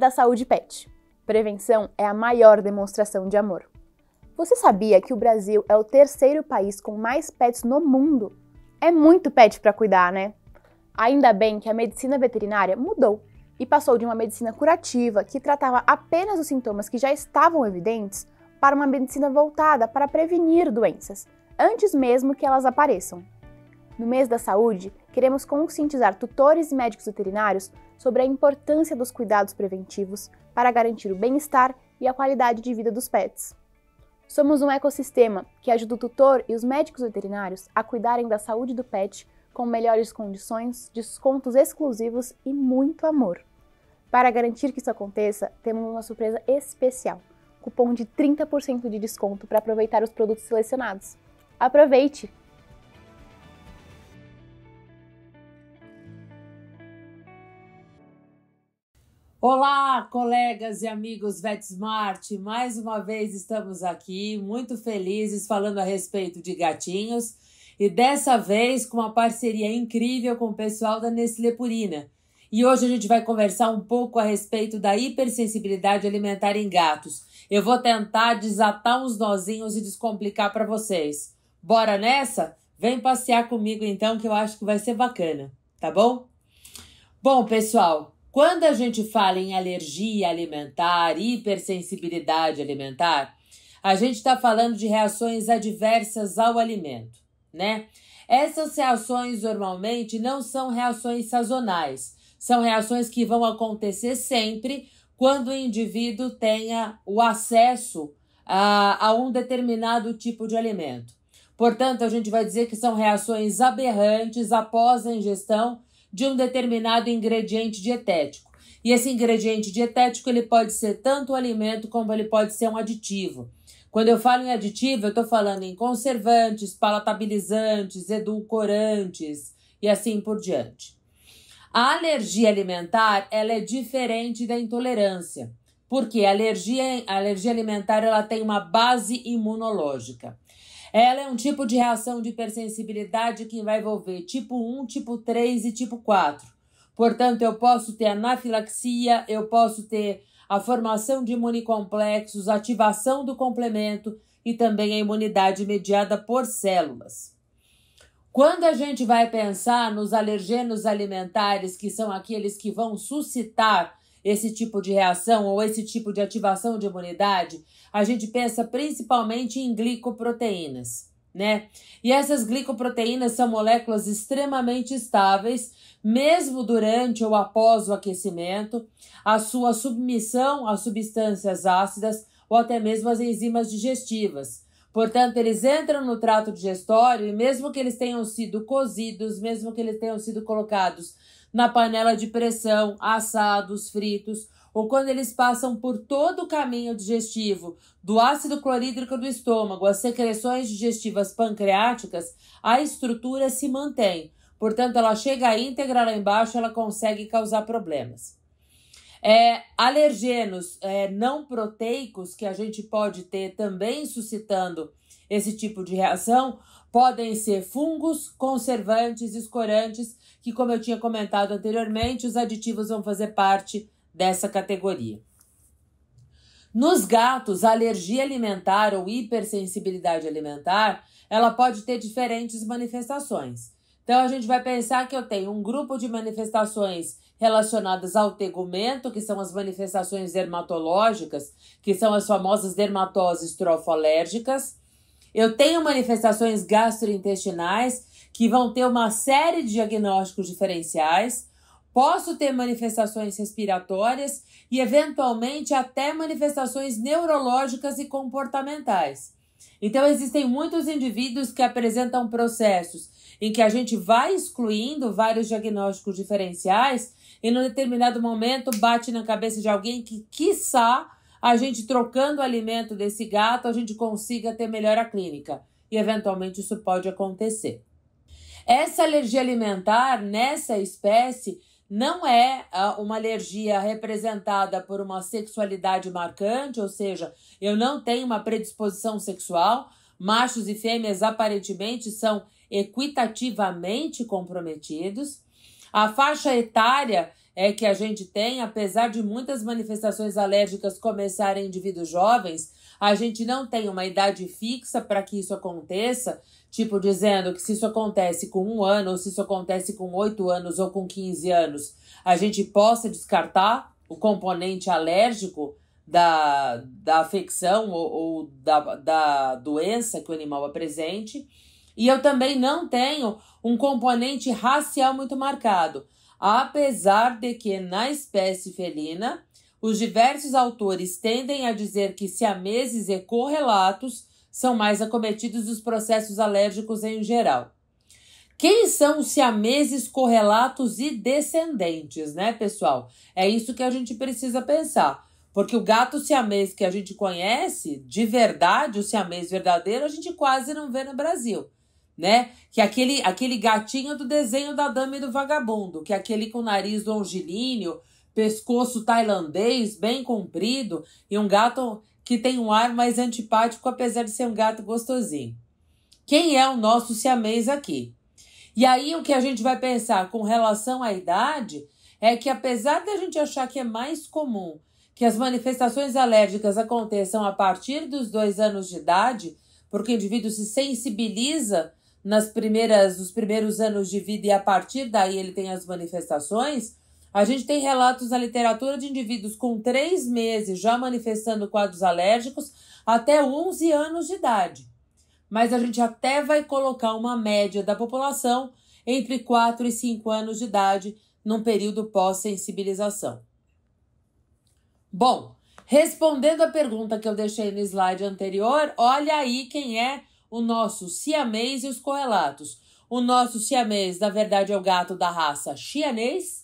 da saúde pet. Prevenção é a maior demonstração de amor. Você sabia que o Brasil é o terceiro país com mais pets no mundo? É muito pet para cuidar, né? Ainda bem que a medicina veterinária mudou e passou de uma medicina curativa que tratava apenas os sintomas que já estavam evidentes para uma medicina voltada para prevenir doenças, antes mesmo que elas apareçam. No mês da saúde, queremos conscientizar tutores e médicos veterinários sobre a importância dos cuidados preventivos para garantir o bem-estar e a qualidade de vida dos pets. Somos um ecossistema que ajuda o tutor e os médicos veterinários a cuidarem da saúde do pet com melhores condições, descontos exclusivos e muito amor. Para garantir que isso aconteça, temos uma surpresa especial: cupom de 30% de desconto para aproveitar os produtos selecionados. Aproveite! Olá, colegas e amigos VetSmart! Mais uma vez estamos aqui, muito felizes, falando a respeito de gatinhos e dessa vez com uma parceria incrível com o pessoal da Nestlé Purina. E hoje a gente vai conversar um pouco a respeito da hipersensibilidade alimentar em gatos. Eu vou tentar desatar uns nozinhos e descomplicar para vocês. Bora nessa? Vem passear comigo então, que eu acho que vai ser bacana, tá bom? Bom, pessoal, quando a gente fala em alergia alimentar, hipersensibilidade alimentar, a gente está falando de reações adversas ao alimento, né? Essas reações normalmente não são reações sazonais, são reações que vão acontecer sempre quando o indivíduo tenha o acesso a, a um determinado tipo de alimento. Portanto, a gente vai dizer que são reações aberrantes após a ingestão de um determinado ingrediente dietético. E esse ingrediente dietético ele pode ser tanto um alimento como ele pode ser um aditivo. Quando eu falo em aditivo, eu estou falando em conservantes, palatabilizantes, edulcorantes e assim por diante. A alergia alimentar ela é diferente da intolerância, porque a alergia, a alergia alimentar ela tem uma base imunológica. Ela é um tipo de reação de hipersensibilidade que vai envolver tipo 1, tipo 3 e tipo 4. Portanto, eu posso ter anafilaxia, eu posso ter a formação de imunicomplexos, ativação do complemento e também a imunidade mediada por células. Quando a gente vai pensar nos alergenos alimentares, que são aqueles que vão suscitar esse tipo de reação ou esse tipo de ativação de imunidade, a gente pensa principalmente em glicoproteínas, né? E essas glicoproteínas são moléculas extremamente estáveis, mesmo durante ou após o aquecimento, a sua submissão a substâncias ácidas ou até mesmo as enzimas digestivas. Portanto, eles entram no trato digestório e, mesmo que eles tenham sido cozidos, mesmo que eles tenham sido colocados na panela de pressão, assados, fritos, ou quando eles passam por todo o caminho digestivo, do ácido clorídrico do estômago às secreções digestivas pancreáticas, a estrutura se mantém. Portanto, ela chega íntegra lá embaixo, ela consegue causar problemas. É, alergenos é, não proteicos que a gente pode ter também suscitando esse tipo de reação podem ser fungos, conservantes, escorantes que, como eu tinha comentado anteriormente, os aditivos vão fazer parte dessa categoria. Nos gatos, a alergia alimentar ou hipersensibilidade alimentar, ela pode ter diferentes manifestações. Então a gente vai pensar que eu tenho um grupo de manifestações relacionadas ao tegumento, que são as manifestações dermatológicas, que são as famosas dermatoses trofoalérgicas. Eu tenho manifestações gastrointestinais, que vão ter uma série de diagnósticos diferenciais. Posso ter manifestações respiratórias e, eventualmente, até manifestações neurológicas e comportamentais. Então, existem muitos indivíduos que apresentam processos em que a gente vai excluindo vários diagnósticos diferenciais e, num determinado momento, bate na cabeça de alguém que, quiçá, a gente trocando o alimento desse gato, a gente consiga ter melhora clínica. E, eventualmente, isso pode acontecer. Essa alergia alimentar nessa espécie não é ah, uma alergia representada por uma sexualidade marcante, ou seja, eu não tenho uma predisposição sexual. Machos e fêmeas aparentemente são equitativamente comprometidos. A faixa etária é que a gente tem, apesar de muitas manifestações alérgicas começarem em indivíduos jovens, a gente não tem uma idade fixa para que isso aconteça, tipo dizendo que se isso acontece com um ano, ou se isso acontece com oito anos ou com 15 anos, a gente possa descartar o componente alérgico da, da afecção ou, ou da, da doença que o animal apresente. E eu também não tenho um componente racial muito marcado, apesar de que na espécie felina os diversos autores tendem a dizer que siameses e correlatos são mais acometidos dos processos alérgicos em geral. Quem são os siameses correlatos e descendentes, né, pessoal? É isso que a gente precisa pensar. Porque o gato siamês que a gente conhece, de verdade, o siamês verdadeiro, a gente quase não vê no Brasil, né? Que é aquele aquele gatinho do desenho da dama e do vagabundo, que é aquele com o nariz longilíneo, pescoço tailandês bem comprido e um gato que tem um ar mais antipático, apesar de ser um gato gostosinho. Quem é o nosso siamês aqui? E aí o que a gente vai pensar com relação à idade é que apesar da gente achar que é mais comum que as manifestações alérgicas aconteçam a partir dos dois anos de idade, porque o indivíduo se sensibiliza nas primeiras, nos primeiros anos de vida e a partir daí ele tem as manifestações, a gente tem relatos na literatura de indivíduos com três meses já manifestando quadros alérgicos até 11 anos de idade. Mas a gente até vai colocar uma média da população entre 4 e 5 anos de idade num período pós-sensibilização. Bom, respondendo à pergunta que eu deixei no slide anterior, olha aí quem é o nosso siamês e os correlatos. O nosso siamês, na verdade, é o gato da raça chianês,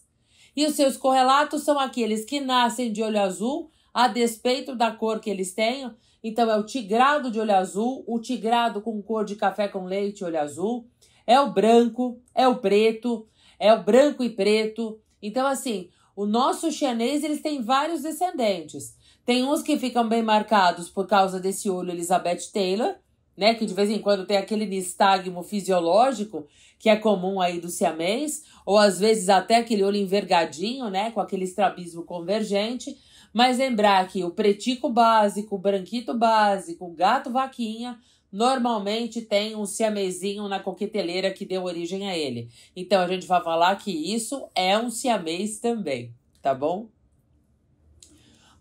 e os seus correlatos são aqueles que nascem de olho azul, a despeito da cor que eles tenham. Então, é o tigrado de olho azul, o tigrado com cor de café com leite olho azul, é o branco, é o preto, é o branco e preto. Então, assim, o nosso chinês, eles têm vários descendentes. Tem uns que ficam bem marcados por causa desse olho Elizabeth Taylor, né? Que de vez em quando tem aquele nistagmo fisiológico que é comum aí do siamês, ou às vezes até aquele olho envergadinho, né, com aquele estrabismo convergente. Mas lembrar que o pretico básico, o branquito básico, o gato vaquinha, normalmente tem um siamezinho na coqueteleira que deu origem a ele. Então a gente vai falar que isso é um siamês também, tá bom?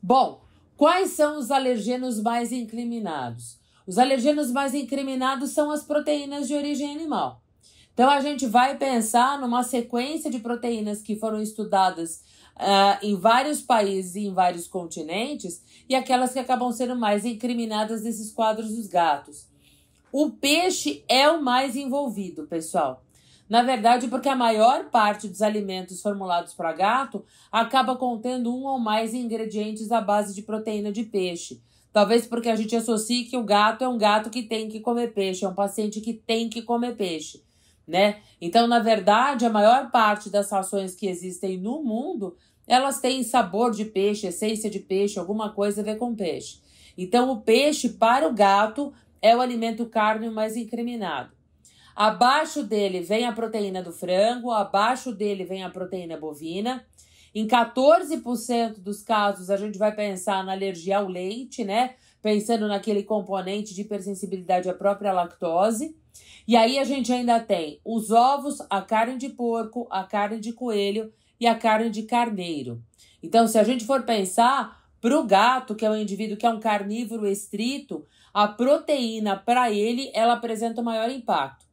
Bom, quais são os alergenos mais incriminados? Os alergenos mais incriminados são as proteínas de origem animal. Então a gente vai pensar numa sequência de proteínas que foram estudadas uh, em vários países e em vários continentes e aquelas que acabam sendo mais incriminadas nesses quadros dos gatos. O peixe é o mais envolvido, pessoal. Na verdade, porque a maior parte dos alimentos formulados para gato acaba contendo um ou mais ingredientes à base de proteína de peixe. Talvez porque a gente associe que o gato é um gato que tem que comer peixe, é um paciente que tem que comer peixe né? Então, na verdade, a maior parte das rações que existem no mundo, elas têm sabor de peixe, essência de peixe, alguma coisa a ver com peixe. Então, o peixe para o gato é o alimento carne mais incriminado. Abaixo dele vem a proteína do frango, abaixo dele vem a proteína bovina. Em 14% dos casos, a gente vai pensar na alergia ao leite, né? pensando naquele componente de hipersensibilidade à própria lactose. E aí a gente ainda tem os ovos, a carne de porco, a carne de coelho e a carne de carneiro. Então, se a gente for pensar para o gato, que é um indivíduo que é um carnívoro estrito, a proteína para ele ela apresenta o maior impacto.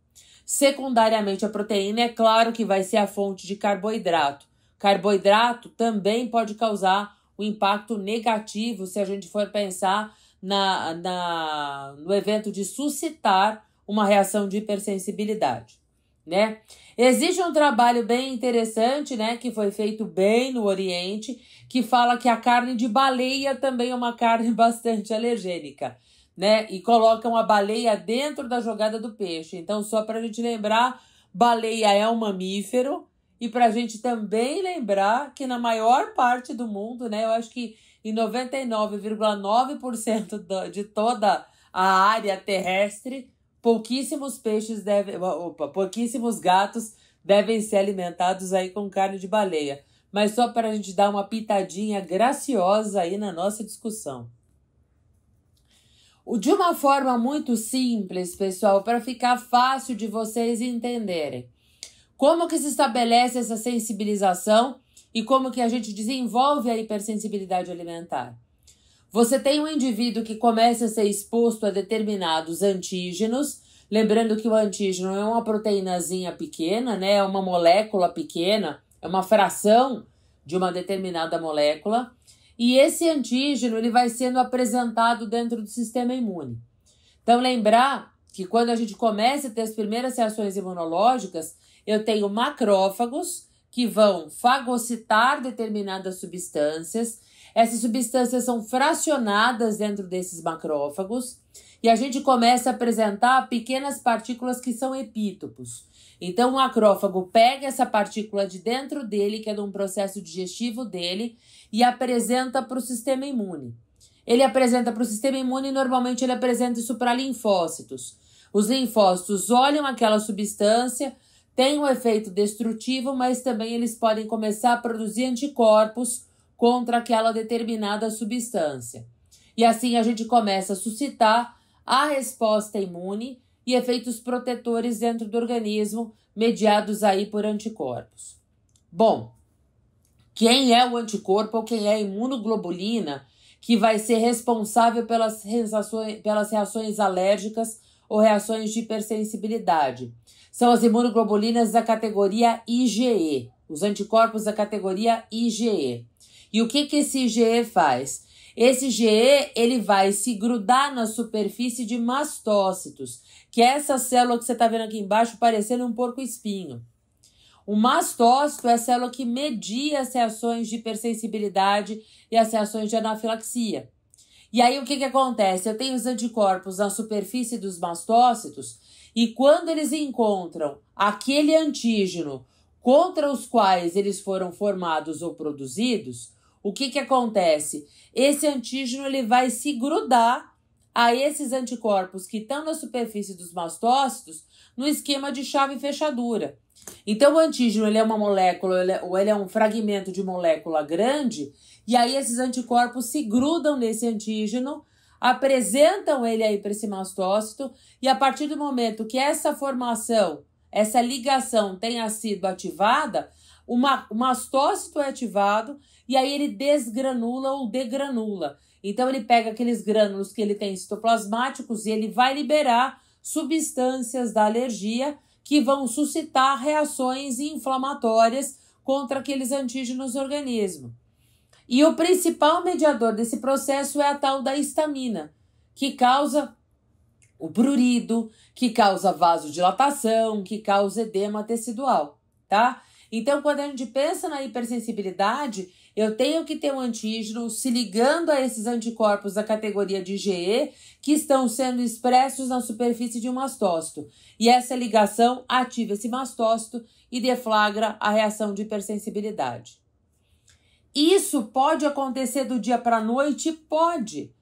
Secundariamente, a proteína é claro que vai ser a fonte de carboidrato. Carboidrato também pode causar um impacto negativo se a gente for pensar na, na, no evento de suscitar uma reação de hipersensibilidade, né? Existe um trabalho bem interessante, né, que foi feito bem no Oriente, que fala que a carne de baleia também é uma carne bastante alergênica, né? E colocam a baleia dentro da jogada do peixe. Então, só para a gente lembrar, baleia é um mamífero e para a gente também lembrar que na maior parte do mundo, né, eu acho que e 99,9% de toda a área terrestre, pouquíssimos peixes devem, opa, pouquíssimos gatos devem ser alimentados aí com carne de baleia. Mas só para a gente dar uma pitadinha graciosa aí na nossa discussão. De uma forma muito simples, pessoal, para ficar fácil de vocês entenderem. Como que se estabelece essa sensibilização e como que a gente desenvolve a hipersensibilidade alimentar. Você tem um indivíduo que começa a ser exposto a determinados antígenos, lembrando que o antígeno é uma proteínazinha pequena, né? É uma molécula pequena, é uma fração de uma determinada molécula, e esse antígeno ele vai sendo apresentado dentro do sistema imune. Então lembrar que quando a gente começa a ter as primeiras reações imunológicas, eu tenho macrófagos que vão fagocitar determinadas substâncias. Essas substâncias são fracionadas dentro desses macrófagos e a gente começa a apresentar pequenas partículas que são epítopos. Então, o macrófago pega essa partícula de dentro dele, que é de um processo digestivo dele, e apresenta para o sistema imune. Ele apresenta para o sistema imune e normalmente ele apresenta isso para linfócitos. Os linfócitos olham aquela substância, têm um efeito destrutivo, mas também eles podem começar a produzir anticorpos contra aquela determinada substância. E assim a gente começa a suscitar a resposta imune e efeitos protetores dentro do organismo, mediados aí por anticorpos. Bom, quem é o anticorpo ou quem é a imunoglobulina que vai ser responsável pelas, reações, pelas reações alérgicas ou reações de hipersensibilidade? são as imunoglobulinas da categoria IgE, os anticorpos da categoria IgE. E o que, que esse IgE faz? Esse IgE ele vai se grudar na superfície de mastócitos, que é essa célula que você está vendo aqui embaixo parecendo um porco-espinho. O mastócito é a célula que media as reações de hipersensibilidade e as reações de anafilaxia. E aí o que, que acontece? Eu tenho os anticorpos na superfície dos mastócitos, e quando eles encontram aquele antígeno contra os quais eles foram formados ou produzidos, o que, que acontece? Esse antígeno ele vai se grudar a esses anticorpos que estão na superfície dos mastócitos no esquema de chave fechadura. Então, o antígeno ele é uma molécula ele é, ou ele é um fragmento de molécula grande, e aí esses anticorpos se grudam nesse antígeno apresentam ele aí para esse mastócito e a partir do momento que essa formação, essa ligação tenha sido ativada, uma, o mastócito é ativado e aí ele desgranula ou degranula. Então ele pega aqueles grânulos que ele tem citoplasmáticos e ele vai liberar substâncias da alergia que vão suscitar reações inflamatórias contra aqueles antígenos do organismo. E o principal mediador desse processo é a tal da histamina, que causa o prurido, que causa vasodilatação, que causa edema tecidual, tá? Então, quando a gente pensa na hipersensibilidade, eu tenho que ter um antígeno se ligando a esses anticorpos da categoria de IgE que estão sendo expressos na superfície de um mastócito. E essa ligação ativa esse mastócito e deflagra a reação de hipersensibilidade. Isso pode acontecer do dia para a noite? Pode.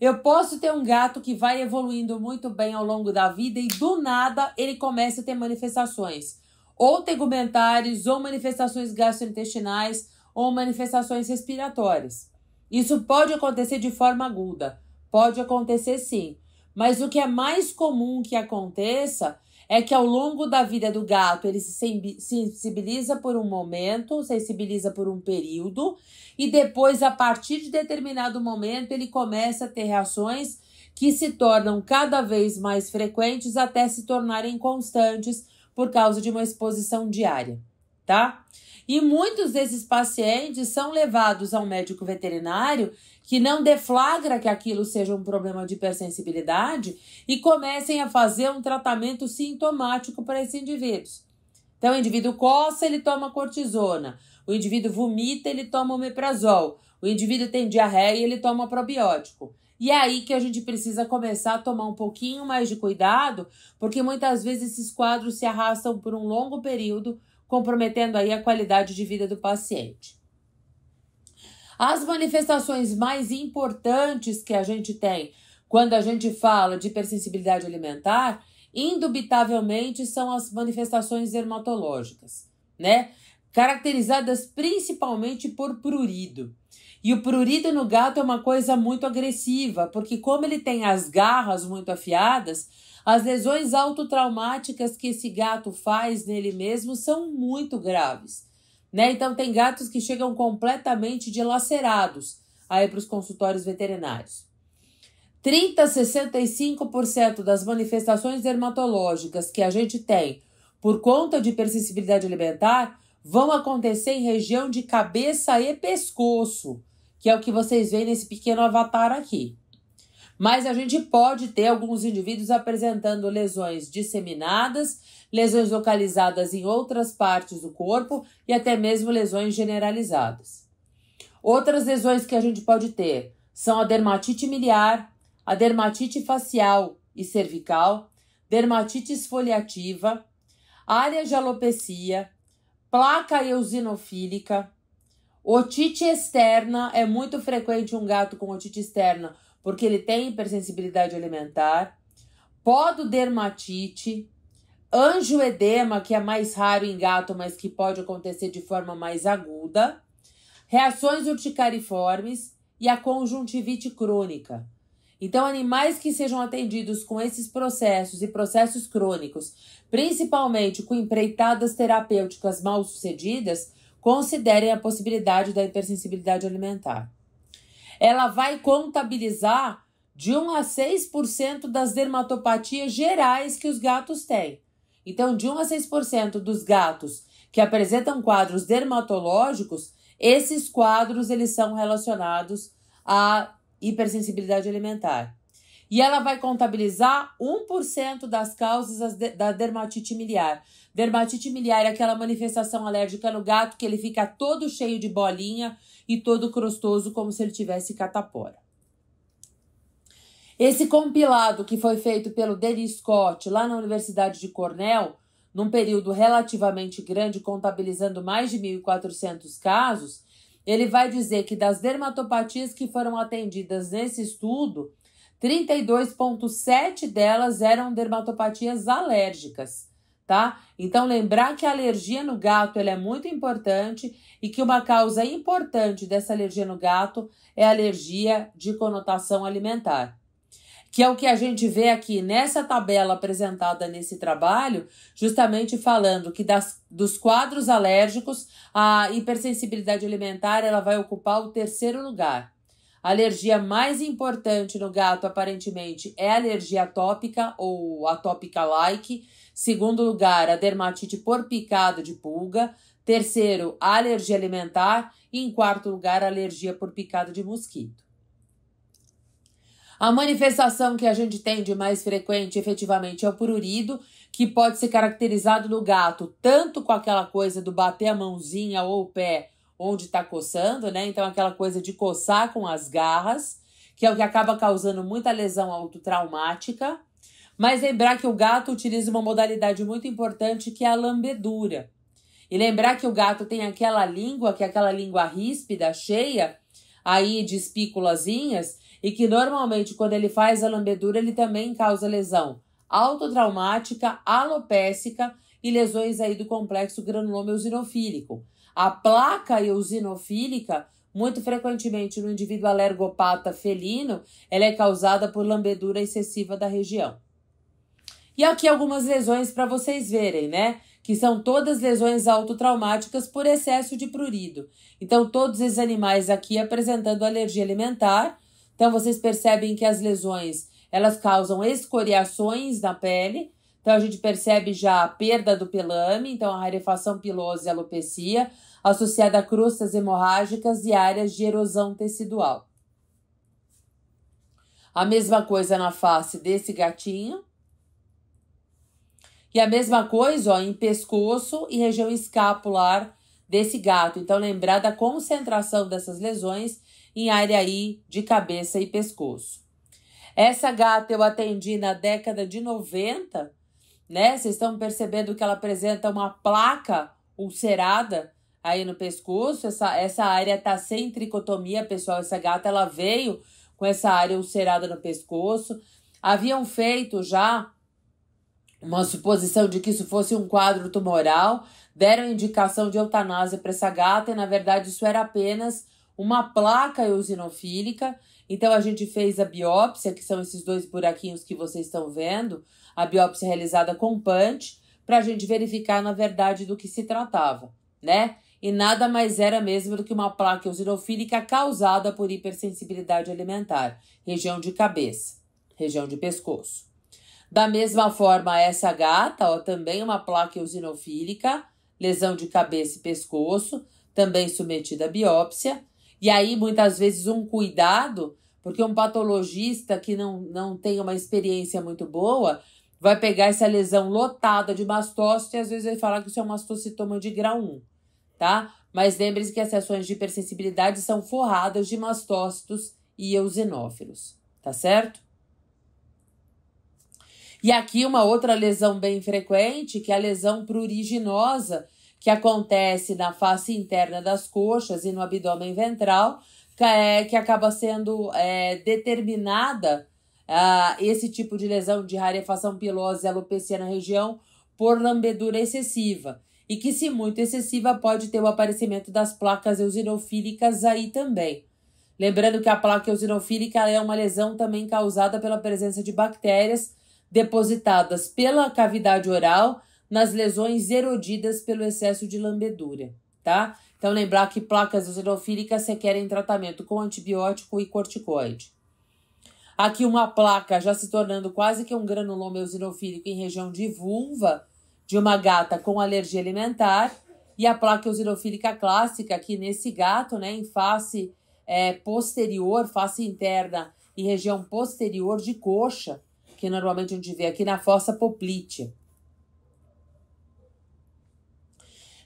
Eu posso ter um gato que vai evoluindo muito bem ao longo da vida e do nada ele começa a ter manifestações, ou tegumentares, ou manifestações gastrointestinais, ou manifestações respiratórias. Isso pode acontecer de forma aguda, pode acontecer sim, mas o que é mais comum que aconteça é que ao longo da vida do gato ele se sensibiliza por um momento, sensibiliza por um período, e depois, a partir de determinado momento, ele começa a ter reações que se tornam cada vez mais frequentes até se tornarem constantes por causa de uma exposição diária tá? E muitos desses pacientes são levados a um médico veterinário que não deflagra que aquilo seja um problema de hipersensibilidade e comecem a fazer um tratamento sintomático para esses indivíduos. Então, o indivíduo coça, ele toma cortisona. O indivíduo vomita, ele toma omeprazol. O indivíduo tem diarreia, ele toma probiótico. E é aí que a gente precisa começar a tomar um pouquinho mais de cuidado, porque muitas vezes esses quadros se arrastam por um longo período comprometendo aí a qualidade de vida do paciente. As manifestações mais importantes que a gente tem quando a gente fala de hipersensibilidade alimentar, indubitavelmente são as manifestações dermatológicas, né? Caracterizadas principalmente por prurido. E o prurido no gato é uma coisa muito agressiva, porque como ele tem as garras muito afiadas, as lesões autotraumáticas que esse gato faz nele mesmo são muito graves. Né? Então, tem gatos que chegam completamente dilacerados aí para os consultórios veterinários. 30 a 65% das manifestações dermatológicas que a gente tem por conta de hipersensibilidade alimentar vão acontecer em região de cabeça e pescoço, que é o que vocês veem nesse pequeno avatar aqui. Mas a gente pode ter alguns indivíduos apresentando lesões disseminadas, lesões localizadas em outras partes do corpo e até mesmo lesões generalizadas. Outras lesões que a gente pode ter são a dermatite miliar, a dermatite facial e cervical, dermatite esfoliativa, área de alopecia, placa eosinofílica, otite externa, é muito frequente um gato com otite externa porque ele tem hipersensibilidade alimentar, pododermatite, angioedema, que é mais raro em gato, mas que pode acontecer de forma mais aguda, reações urticariformes e a conjuntivite crônica. Então, animais que sejam atendidos com esses processos e processos crônicos, principalmente com empreitadas terapêuticas mal sucedidas, considerem a possibilidade da hipersensibilidade alimentar ela vai contabilizar de 1 a 6% das dermatopatias gerais que os gatos têm. Então, de 1 a 6% dos gatos que apresentam quadros dermatológicos, esses quadros eles são relacionados à hipersensibilidade alimentar. E ela vai contabilizar 1% das causas da dermatite miliar. Dermatite miliar é aquela manifestação alérgica no gato que ele fica todo cheio de bolinha e todo crostoso, como se ele tivesse catapora. Esse compilado que foi feito pelo Denis Scott lá na Universidade de Cornell, num período relativamente grande, contabilizando mais de 1.400 casos, ele vai dizer que das dermatopatias que foram atendidas nesse estudo, 32,7 delas eram dermatopatias alérgicas, tá? Então, lembrar que a alergia no gato é muito importante e que uma causa importante dessa alergia no gato é a alergia de conotação alimentar. Que é o que a gente vê aqui nessa tabela apresentada nesse trabalho, justamente falando que das, dos quadros alérgicos, a hipersensibilidade alimentar ela vai ocupar o terceiro lugar. A alergia mais importante no gato, aparentemente, é a alergia atópica ou atópica-like. Segundo lugar, a dermatite por picado de pulga. Terceiro, a alergia alimentar. E em quarto lugar, a alergia por picado de mosquito. A manifestação que a gente tem de mais frequente efetivamente é o prurido, que pode ser caracterizado no gato tanto com aquela coisa do bater a mãozinha ou o pé, onde está coçando, né? Então, aquela coisa de coçar com as garras, que é o que acaba causando muita lesão autotraumática. Mas lembrar que o gato utiliza uma modalidade muito importante que é a lambedura. E lembrar que o gato tem aquela língua, que é aquela língua ríspida, cheia, aí de espículazinhas, e que normalmente quando ele faz a lambedura ele também causa lesão autotraumática, alopécica e lesões aí do complexo granulomeosinofílico. A placa eosinofílica, muito frequentemente no indivíduo alergopata felino, ela é causada por lambedura excessiva da região. E aqui algumas lesões para vocês verem, né? Que são todas lesões autotraumáticas por excesso de prurido. Então, todos esses animais aqui apresentando alergia alimentar. Então, vocês percebem que as lesões, elas causam escoriações na pele. Então, a gente percebe já a perda do pelame, então a rarefação pilosa e alopecia associada a crostas hemorrágicas e áreas de erosão tecidual. A mesma coisa na face desse gatinho. E a mesma coisa ó, em pescoço e região escapular desse gato. Então, lembrar da concentração dessas lesões em área aí de cabeça e pescoço. Essa gata eu atendi na década de 90, né? Vocês estão percebendo que ela apresenta uma placa ulcerada aí no pescoço. Essa, essa área tá sem tricotomia, pessoal. Essa gata, ela veio com essa área ulcerada no pescoço. Haviam feito já uma suposição de que isso fosse um quadro tumoral, deram indicação de eutanásia para essa gata e, na verdade, isso era apenas uma placa eosinofílica. Então, a gente fez a biópsia, que são esses dois buraquinhos que vocês estão vendo, a biópsia realizada com punch, para a gente verificar, na verdade, do que se tratava, né? e nada mais era mesmo do que uma placa eosinofílica causada por hipersensibilidade alimentar, região de cabeça, região de pescoço. Da mesma forma, essa gata, ó, também uma placa eosinofílica, lesão de cabeça e pescoço, também submetida à biópsia. E aí, muitas vezes, um cuidado, porque um patologista que não, não tem uma experiência muito boa vai pegar essa lesão lotada de mastócito e às vezes vai falar que isso é um mastocitoma de grau 1 tá? Mas lembre-se que as reações de hipersensibilidade são forradas de mastócitos e eosinófilos, tá certo? E aqui uma outra lesão bem frequente, que é a lesão pruriginosa, que acontece na face interna das coxas e no abdômen ventral, que, é, que acaba sendo é, determinada ah, esse tipo de lesão de rarefação pilosa e alopecia na região por lambedura excessiva e que, se muito excessiva, pode ter o aparecimento das placas eosinofílicas aí também. Lembrando que a placa eosinofílica é uma lesão também causada pela presença de bactérias depositadas pela cavidade oral nas lesões erodidas pelo excesso de lambedura, tá? Então, lembrar que placas eosinofílicas requerem tratamento com antibiótico e corticoide. Aqui uma placa já se tornando quase que um granuloma eosinofílico em região de vulva, de uma gata com alergia alimentar e a placa eosinofílica clássica, que nesse gato, né, em face é, posterior, face interna e região posterior de coxa, que normalmente a gente vê aqui na fossa poplite.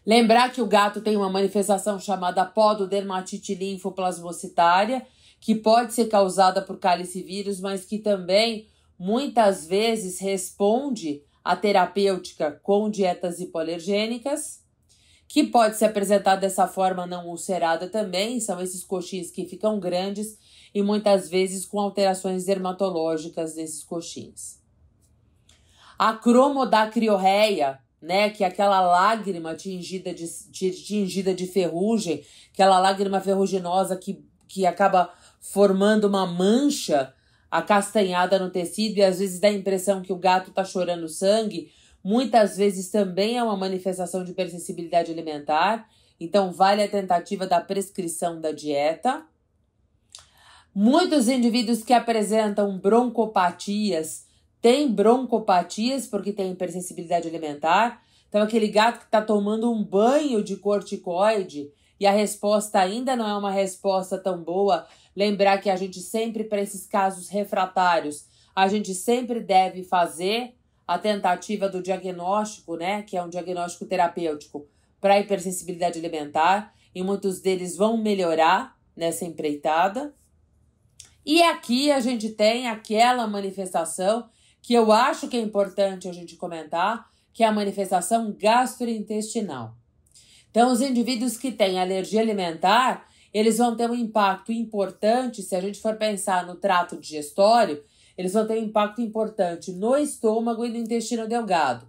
Lembrar que o gato tem uma manifestação chamada pododermatite linfoplasmocitária, que pode ser causada por cálice vírus, mas que também muitas vezes responde a terapêutica com dietas hipoalergênicas, que pode se apresentar dessa forma não ulcerada também, são esses coxins que ficam grandes e muitas vezes com alterações dermatológicas desses coxins. A cromodacrioreia né, que é aquela lágrima tingida de, tingida de ferrugem, aquela lágrima ferruginosa que, que acaba formando uma mancha acastanhada no tecido e às vezes dá a impressão que o gato está chorando sangue, muitas vezes também é uma manifestação de hipersensibilidade alimentar. Então, vale a tentativa da prescrição da dieta. Muitos indivíduos que apresentam broncopatias têm broncopatias porque têm hipersensibilidade alimentar. Então, aquele gato que está tomando um banho de corticoide e a resposta ainda não é uma resposta tão boa, Lembrar que a gente sempre, para esses casos refratários, a gente sempre deve fazer a tentativa do diagnóstico, né? Que é um diagnóstico terapêutico para hipersensibilidade alimentar. E muitos deles vão melhorar nessa empreitada. E aqui a gente tem aquela manifestação que eu acho que é importante a gente comentar, que é a manifestação gastrointestinal. Então, os indivíduos que têm alergia alimentar, eles vão ter um impacto importante, se a gente for pensar no trato digestório, eles vão ter um impacto importante no estômago e no intestino delgado.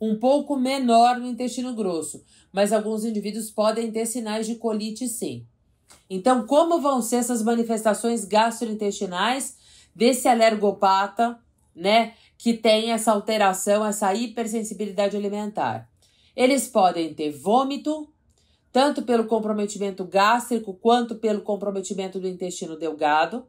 Um pouco menor no intestino grosso, mas alguns indivíduos podem ter sinais de colite sim. Então, como vão ser essas manifestações gastrointestinais desse alergopata, né, que tem essa alteração, essa hipersensibilidade alimentar? Eles podem ter vômito, tanto pelo comprometimento gástrico quanto pelo comprometimento do intestino delgado.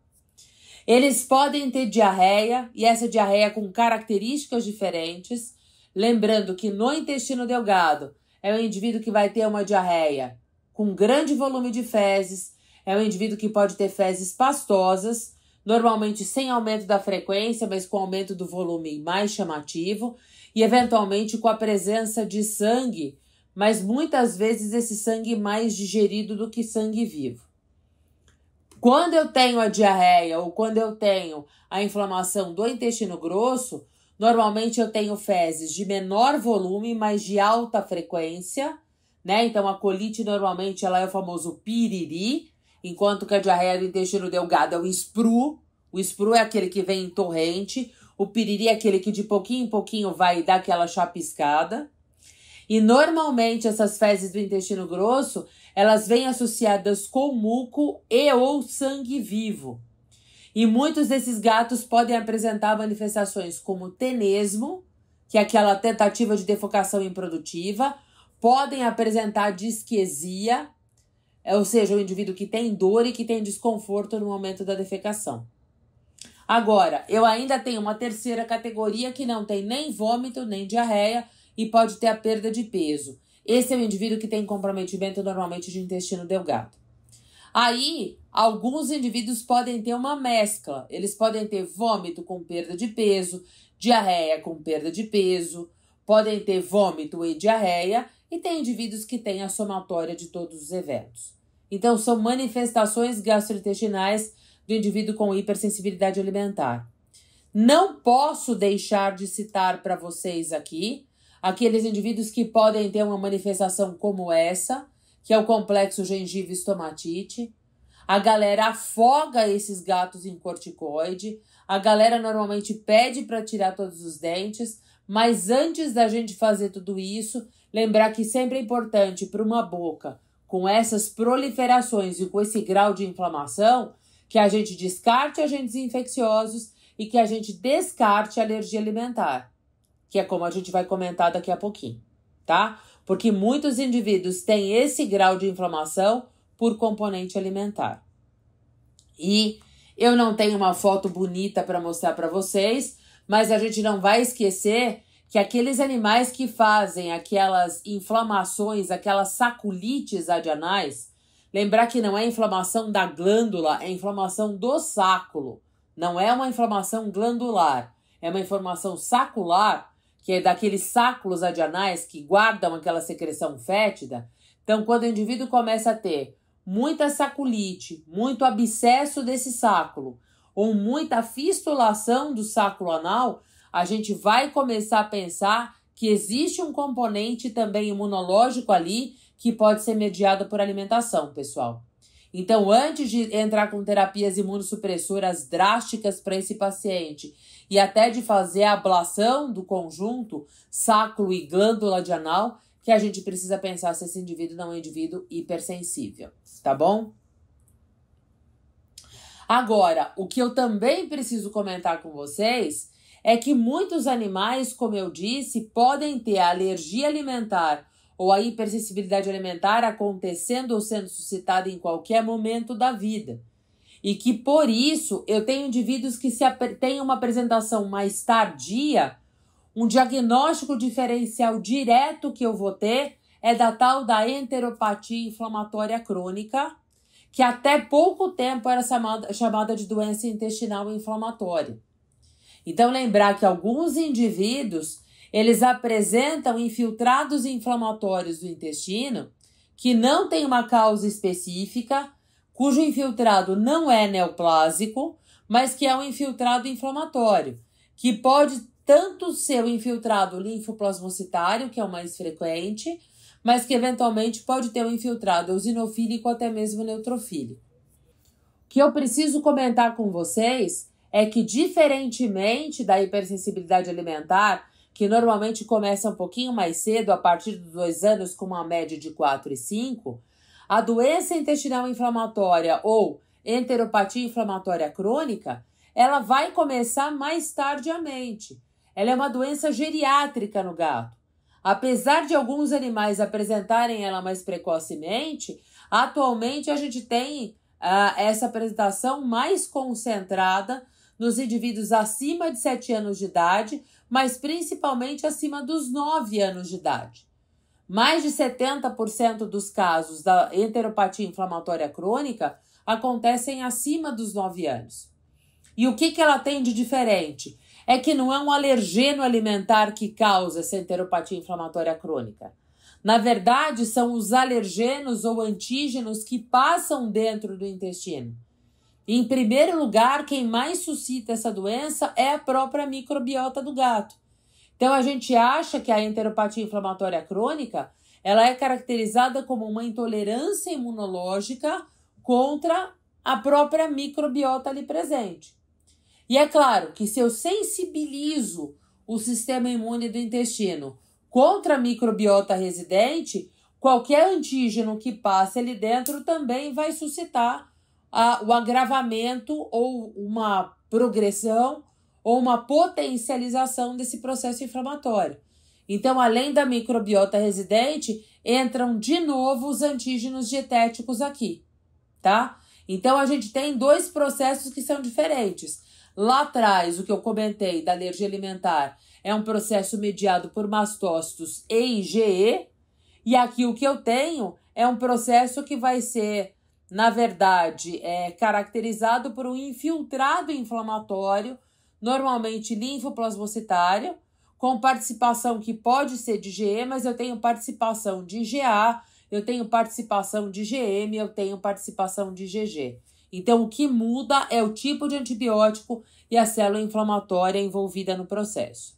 Eles podem ter diarreia, e essa diarreia com características diferentes. Lembrando que no intestino delgado é um indivíduo que vai ter uma diarreia com grande volume de fezes, é um indivíduo que pode ter fezes pastosas, normalmente sem aumento da frequência, mas com aumento do volume mais chamativo, e eventualmente com a presença de sangue mas muitas vezes esse sangue é mais digerido do que sangue vivo. Quando eu tenho a diarreia ou quando eu tenho a inflamação do intestino grosso, normalmente eu tenho fezes de menor volume, mas de alta frequência, né? Então a colite normalmente ela é o famoso piriri, enquanto que a diarreia do intestino delgado é o espru. O espru é aquele que vem em torrente, o piriri é aquele que de pouquinho em pouquinho vai dar aquela chapiscada. E normalmente essas fezes do intestino grosso, elas vêm associadas com muco e ou sangue vivo. E muitos desses gatos podem apresentar manifestações como tenesmo, que é aquela tentativa de defocação improdutiva, podem apresentar disquesia, é, ou seja, o indivíduo que tem dor e que tem desconforto no momento da defecação. Agora, eu ainda tenho uma terceira categoria que não tem nem vômito nem diarreia, e pode ter a perda de peso. Esse é o indivíduo que tem comprometimento normalmente de intestino delgado. Aí, alguns indivíduos podem ter uma mescla. Eles podem ter vômito com perda de peso, diarreia com perda de peso, podem ter vômito e diarreia, e tem indivíduos que têm a somatória de todos os eventos. Então, são manifestações gastrointestinais do indivíduo com hipersensibilidade alimentar. Não posso deixar de citar para vocês aqui aqueles indivíduos que podem ter uma manifestação como essa, que é o complexo gengiva-estomatite. A galera afoga esses gatos em corticoide. A galera normalmente pede para tirar todos os dentes, mas antes da gente fazer tudo isso, lembrar que sempre é importante para uma boca com essas proliferações e com esse grau de inflamação que a gente descarte agentes infecciosos e que a gente descarte alergia alimentar que é como a gente vai comentar daqui a pouquinho, tá? Porque muitos indivíduos têm esse grau de inflamação por componente alimentar. E eu não tenho uma foto bonita para mostrar para vocês, mas a gente não vai esquecer que aqueles animais que fazem aquelas inflamações, aquelas saculites adianais, lembrar que não é inflamação da glândula, é inflamação do saco. Não é uma inflamação glandular, é uma inflamação sacular que é daqueles sacos adianais que guardam aquela secreção fétida. Então, quando o indivíduo começa a ter muita saculite, muito abscesso desse saco, ou muita fistulação do saco anal, a gente vai começar a pensar que existe um componente também imunológico ali que pode ser mediado por alimentação, pessoal. Então, antes de entrar com terapias imunossupressoras drásticas para esse paciente e até de fazer a ablação do conjunto sacro e glândula de anal, que a gente precisa pensar se esse indivíduo não é um indivíduo hipersensível, tá bom? Agora, o que eu também preciso comentar com vocês é que muitos animais, como eu disse, podem ter alergia alimentar ou a hipersensibilidade alimentar acontecendo ou sendo suscitada em qualquer momento da vida. E que por isso eu tenho indivíduos que se têm uma apresentação mais tardia, um diagnóstico diferencial direto que eu vou ter é da tal da enteropatia inflamatória crônica, que até pouco tempo era chamada de doença intestinal inflamatória. Então, lembrar que alguns indivíduos eles apresentam infiltrados inflamatórios do intestino que não tem uma causa específica, cujo infiltrado não é neoplásico, mas que é um infiltrado inflamatório, que pode tanto ser o infiltrado linfoplasmocitário, que é o mais frequente, mas que eventualmente pode ter um infiltrado eosinofílico até mesmo neutrofílico. O que eu preciso comentar com vocês é que, diferentemente da hipersensibilidade alimentar, que normalmente começa um pouquinho mais cedo, a partir dos dois anos, com uma média de 4 e 5, a doença intestinal inflamatória ou enteropatia inflamatória crônica, ela vai começar mais tardiamente. Ela é uma doença geriátrica no gato. Apesar de alguns animais apresentarem ela mais precocemente, atualmente a gente tem ah, essa apresentação mais concentrada nos indivíduos acima de 7 anos de idade, mas principalmente acima dos 9 anos de idade. Mais de 70% dos casos da enteropatia inflamatória crônica acontecem acima dos 9 anos. E o que, que ela tem de diferente? É que não é um alergeno alimentar que causa essa enteropatia inflamatória crônica. Na verdade, são os alergenos ou antígenos que passam dentro do intestino em primeiro lugar, quem mais suscita essa doença é a própria microbiota do gato. Então a gente acha que a enteropatia inflamatória crônica, ela é caracterizada como uma intolerância imunológica contra a própria microbiota ali presente. E é claro que se eu sensibilizo o sistema imune do intestino contra a microbiota residente, qualquer antígeno que passe ali dentro também vai suscitar a, o agravamento ou uma progressão ou uma potencialização desse processo inflamatório. Então, além da microbiota residente, entram de novo os antígenos dietéticos aqui, tá? Então, a gente tem dois processos que são diferentes. Lá atrás, o que eu comentei da alergia alimentar é um processo mediado por mastócitos e IgE, e aqui o que eu tenho é um processo que vai ser na verdade, é caracterizado por um infiltrado inflamatório, normalmente linfoplasmocitário, com participação que pode ser de GE, mas eu tenho participação de GA, eu tenho participação de GM, eu tenho participação de GG. Então, o que muda é o tipo de antibiótico e a célula inflamatória envolvida no processo.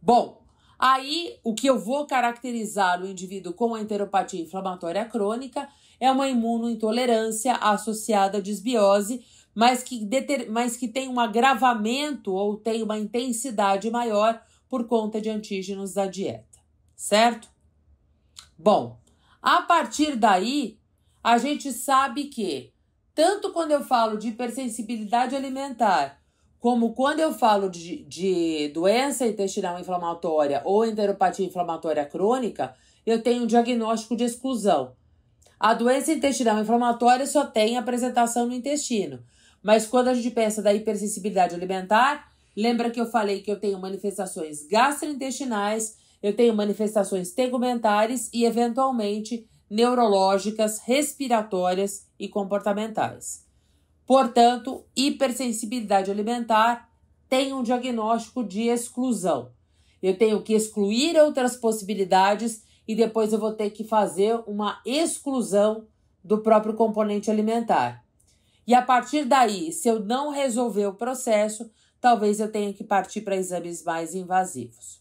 Bom, aí o que eu vou caracterizar o indivíduo com enteropatia inflamatória crônica é uma imunointolerância associada à desbiose, mas que, deter, mas que tem um agravamento ou tem uma intensidade maior por conta de antígenos da dieta, certo? Bom, a partir daí, a gente sabe que, tanto quando eu falo de hipersensibilidade alimentar, como quando eu falo de, de doença intestinal inflamatória ou enteropatia inflamatória crônica, eu tenho um diagnóstico de exclusão. A doença intestinal inflamatória só tem apresentação no intestino. Mas quando a gente pensa da hipersensibilidade alimentar, lembra que eu falei que eu tenho manifestações gastrointestinais, eu tenho manifestações tegumentares e, eventualmente, neurológicas, respiratórias e comportamentais. Portanto, hipersensibilidade alimentar tem um diagnóstico de exclusão. Eu tenho que excluir outras possibilidades e depois eu vou ter que fazer uma exclusão do próprio componente alimentar. E a partir daí, se eu não resolver o processo, talvez eu tenha que partir para exames mais invasivos.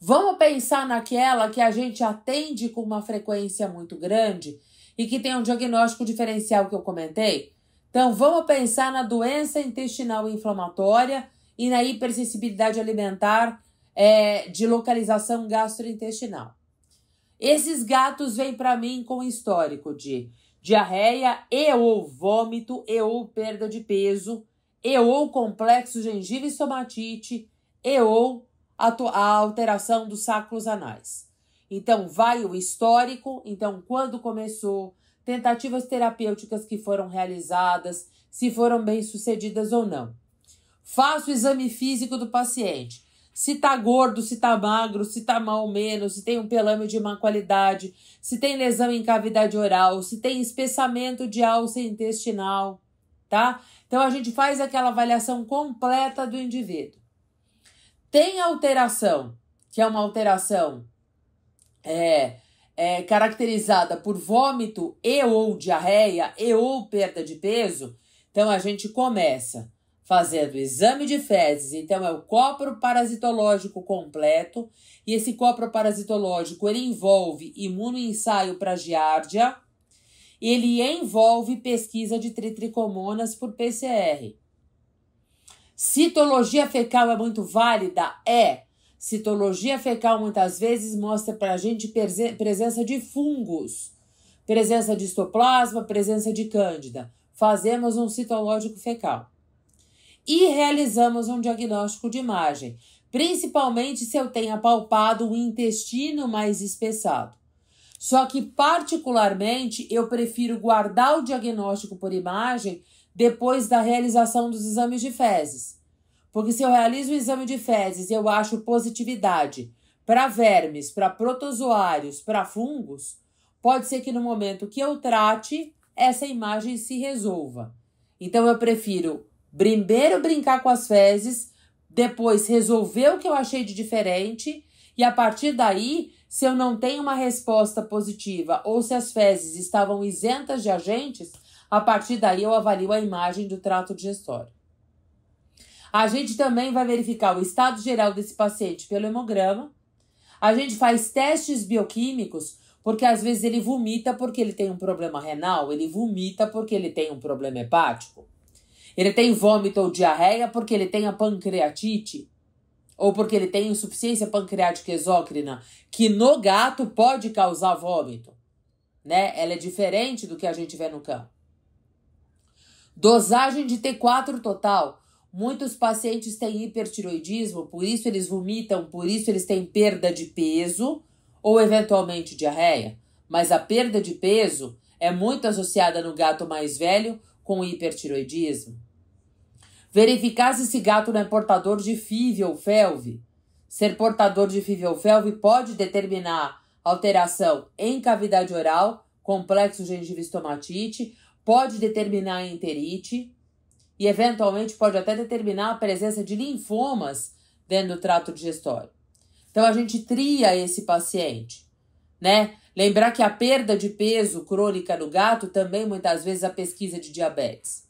Vamos pensar naquela que a gente atende com uma frequência muito grande e que tem um diagnóstico diferencial que eu comentei? Então, vamos pensar na doença intestinal inflamatória e na hipersensibilidade alimentar é, de localização gastrointestinal. Esses gatos vêm para mim com histórico de diarreia e ou vômito e ou perda de peso e ou complexo gengiva estomatite e ou a alteração dos sacos anais. Então, vai o histórico, então quando começou, tentativas terapêuticas que foram realizadas, se foram bem sucedidas ou não. Faço o exame físico do paciente se tá gordo, se tá magro, se tá mal ou menos, se tem um pelame de má qualidade, se tem lesão em cavidade oral, se tem espessamento de alça intestinal, tá? Então a gente faz aquela avaliação completa do indivíduo. Tem alteração, que é uma alteração é, é caracterizada por vômito e ou diarreia e ou perda de peso, então a gente começa fazendo exame de fezes. Então, é o copro parasitológico completo. E esse copro parasitológico, ele envolve imunoensaio para giardia. Ele envolve pesquisa de tritricomonas por PCR. Citologia fecal é muito válida? É. Citologia fecal muitas vezes mostra para a gente presença de fungos, presença de histoplasma, presença de cândida. Fazemos um citológico fecal e realizamos um diagnóstico de imagem, principalmente se eu tenha palpado o intestino mais espessado. Só que, particularmente, eu prefiro guardar o diagnóstico por imagem depois da realização dos exames de fezes. Porque se eu realizo o exame de fezes e eu acho positividade para vermes, para protozoários, para fungos, pode ser que no momento que eu trate, essa imagem se resolva. Então eu prefiro Primeiro brincar com as fezes, depois resolver o que eu achei de diferente e a partir daí, se eu não tenho uma resposta positiva ou se as fezes estavam isentas de agentes, a partir daí eu avalio a imagem do trato digestório. A gente também vai verificar o estado geral desse paciente pelo hemograma. A gente faz testes bioquímicos, porque às vezes ele vomita porque ele tem um problema renal, ele vomita porque ele tem um problema hepático. Ele tem vômito ou diarreia porque ele tem a pancreatite ou porque ele tem insuficiência pancreática exócrina, que no gato pode causar vômito, né? Ela é diferente do que a gente vê no cão. Dosagem de T4 total. Muitos pacientes têm hipertiroidismo, por isso eles vomitam, por isso eles têm perda de peso ou eventualmente diarreia. Mas a perda de peso é muito associada no gato mais velho com hipertiroidismo. Verificar se esse gato não é portador de FIV ou FELV. Ser portador de FIV ou FELV pode determinar alteração em cavidade oral, complexo gengivistomatite, pode determinar enterite e, eventualmente, pode até determinar a presença de linfomas dentro do trato digestório. Então, a gente tria esse paciente, né? Lembrar que a perda de peso crônica no gato também, muitas vezes, a pesquisa de diabetes.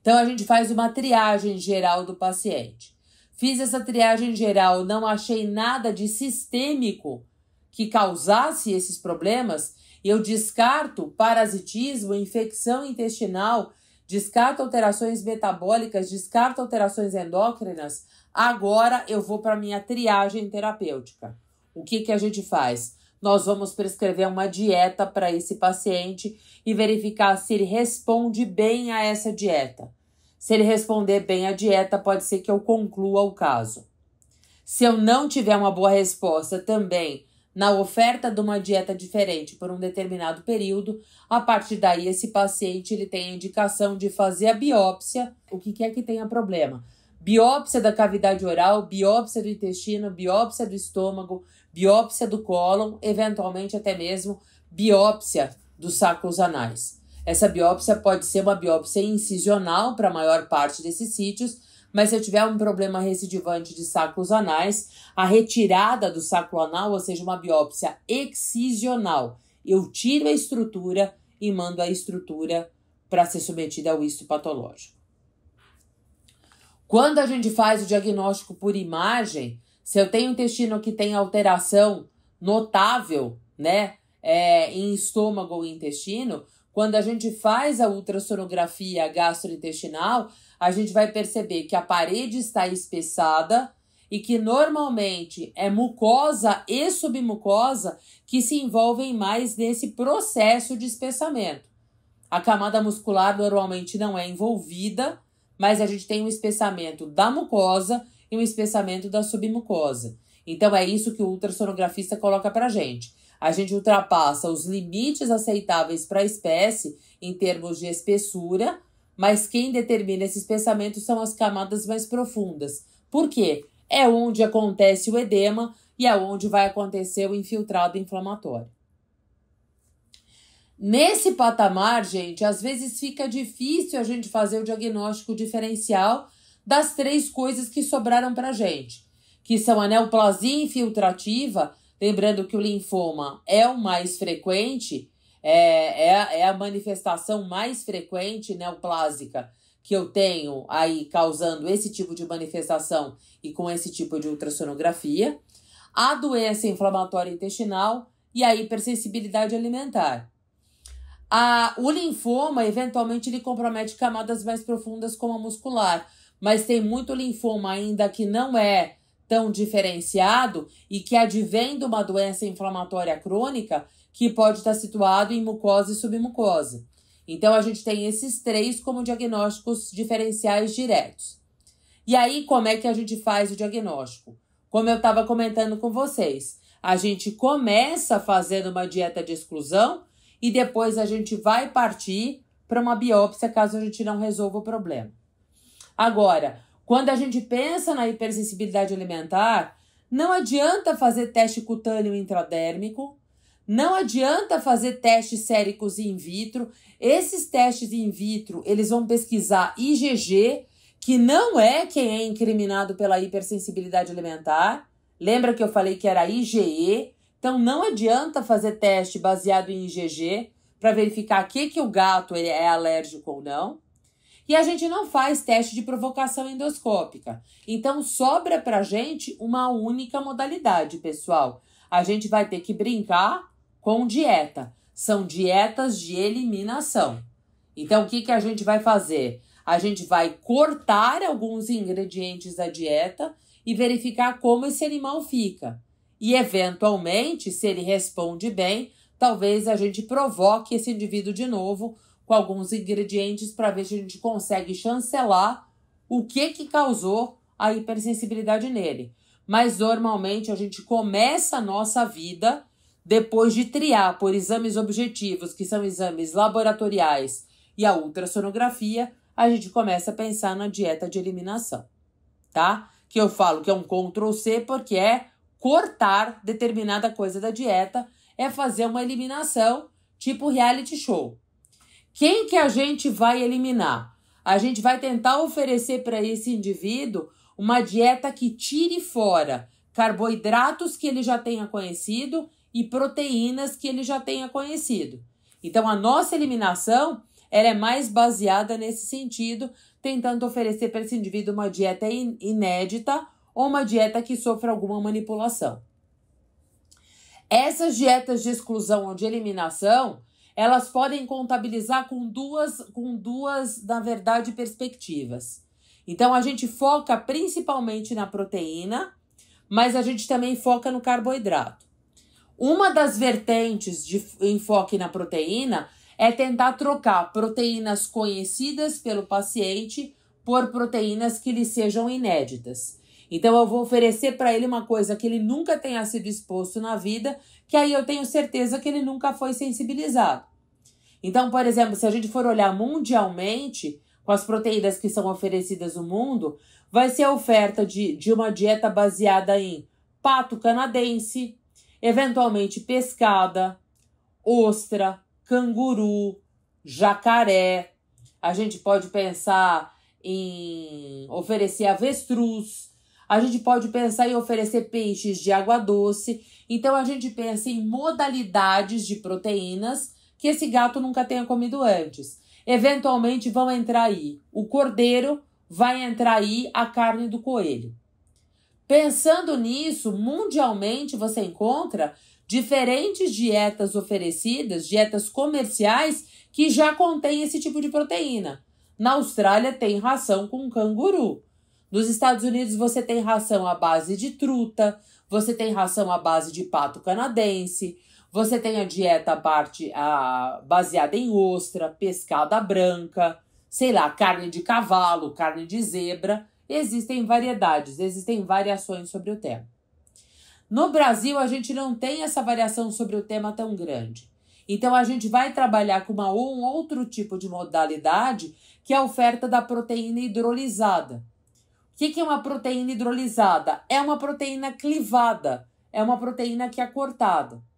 Então a gente faz uma triagem geral do paciente. Fiz essa triagem geral, não achei nada de sistêmico que causasse esses problemas, eu descarto parasitismo, infecção intestinal, descarto alterações metabólicas, descarto alterações endócrinas. Agora eu vou para minha triagem terapêutica. O que, que a gente faz? Nós vamos prescrever uma dieta para esse paciente e verificar se ele responde bem a essa dieta. Se ele responder bem à dieta, pode ser que eu conclua o caso. Se eu não tiver uma boa resposta também na oferta de uma dieta diferente por um determinado período, a partir daí esse paciente ele tem a indicação de fazer a biópsia, o que quer é que tenha problema. Biópsia da cavidade oral, biópsia do intestino, biópsia do estômago, biópsia do cólon, eventualmente até mesmo biópsia dos sacos anais. Essa biópsia pode ser uma biópsia incisional para a maior parte desses sítios, mas se eu tiver um problema recidivante de sacos anais, a retirada do saco anal, ou seja, uma biópsia excisional, eu tiro a estrutura e mando a estrutura para ser submetida ao histopatológico. Quando a gente faz o diagnóstico por imagem, se eu tenho intestino que tem alteração notável, né, é, em estômago ou intestino, quando a gente faz a ultrassonografia gastrointestinal, a gente vai perceber que a parede está espessada e que normalmente é mucosa e submucosa que se envolvem mais nesse processo de espessamento. A camada muscular normalmente não é envolvida, mas a gente tem um espessamento da mucosa e um espessamento da submucosa. Então é isso que o ultrassonografista coloca para gente. A gente ultrapassa os limites aceitáveis para a espécie em termos de espessura, mas quem determina esse espessamento são as camadas mais profundas. Por quê? É onde acontece o edema e é onde vai acontecer o infiltrado inflamatório. Nesse patamar, gente, às vezes fica difícil a gente fazer o diagnóstico diferencial das três coisas que sobraram para gente, que são a neoplasia infiltrativa, lembrando que o linfoma é o mais frequente, é, é, é a manifestação mais frequente neoplásica que eu tenho aí causando esse tipo de manifestação e com esse tipo de ultrassonografia, a doença inflamatória intestinal e a hipersensibilidade alimentar. A, o linfoma, eventualmente, ele compromete camadas mais profundas como a muscular, mas tem muito linfoma ainda que não é tão diferenciado e que advém de uma doença inflamatória crônica que pode estar situado em mucosa e submucosa. Então, a gente tem esses três como diagnósticos diferenciais diretos. E aí, como é que a gente faz o diagnóstico? Como eu estava comentando com vocês, a gente começa fazendo uma dieta de exclusão e depois a gente vai partir para uma biópsia caso a gente não resolva o problema. Agora, quando a gente pensa na hipersensibilidade alimentar, não adianta fazer teste cutâneo intradérmico, não adianta fazer testes séricos in vitro. Esses testes in vitro, eles vão pesquisar IgG, que não é quem é incriminado pela hipersensibilidade alimentar. Lembra que eu falei que era IgE? Então não adianta fazer teste baseado em IgG para verificar que que o gato ele é alérgico ou não. E a gente não faz teste de provocação endoscópica. Então sobra pra gente uma única modalidade, pessoal. A gente vai ter que brincar com dieta. São dietas de eliminação. Então o que, que a gente vai fazer? A gente vai cortar alguns ingredientes da dieta e verificar como esse animal fica. E eventualmente, se ele responde bem, talvez a gente provoque esse indivíduo de novo com alguns ingredientes para ver se a gente consegue chancelar o que que causou a hipersensibilidade nele. Mas normalmente a gente começa a nossa vida depois de triar por exames objetivos, que são exames laboratoriais, e a ultrassonografia, a gente começa a pensar na dieta de eliminação, tá? Que eu falo que é um Ctrl C porque é cortar determinada coisa da dieta, é fazer uma eliminação tipo reality show. Quem que a gente vai eliminar? A gente vai tentar oferecer para esse indivíduo uma dieta que tire fora carboidratos que ele já tenha conhecido e proteínas que ele já tenha conhecido. Então a nossa eliminação ela é mais baseada nesse sentido, tentando oferecer para esse indivíduo uma dieta inédita ou uma dieta que sofra alguma manipulação. Essas dietas de exclusão ou de eliminação, elas podem contabilizar com duas, com duas, na verdade, perspectivas. Então a gente foca principalmente na proteína, mas a gente também foca no carboidrato. Uma das vertentes de enfoque na proteína é tentar trocar proteínas conhecidas pelo paciente por proteínas que lhe sejam inéditas. Então eu vou oferecer para ele uma coisa que ele nunca tenha sido exposto na vida, que aí eu tenho certeza que ele nunca foi sensibilizado. Então, por exemplo, se a gente for olhar mundialmente, com as proteínas que são oferecidas no mundo, vai ser a oferta de, de uma dieta baseada em pato canadense, eventualmente pescada, ostra, canguru, jacaré. A gente pode pensar em oferecer avestruz, a gente pode pensar em oferecer peixes de água doce. Então a gente pensa em modalidades de proteínas que esse gato nunca tenha comido antes. Eventualmente vão entrar aí o cordeiro, vai entrar aí a carne do coelho. Pensando nisso, mundialmente você encontra diferentes dietas oferecidas, dietas comerciais que já contém esse tipo de proteína. Na Austrália tem ração com canguru. Nos Estados Unidos você tem ração à base de truta, você tem ração à base de pato canadense, você tem a dieta parte a, baseada em ostra, pescada branca, sei lá, carne de cavalo, carne de zebra. Existem variedades, existem variações sobre o tema. No Brasil, a gente não tem essa variação sobre o tema tão grande. Então, a gente vai trabalhar com uma ou um outro tipo de modalidade, que é a oferta da proteína hidrolisada. O que, é uma proteína hidrolisada? É uma proteína clivada, é uma proteína que é cortada.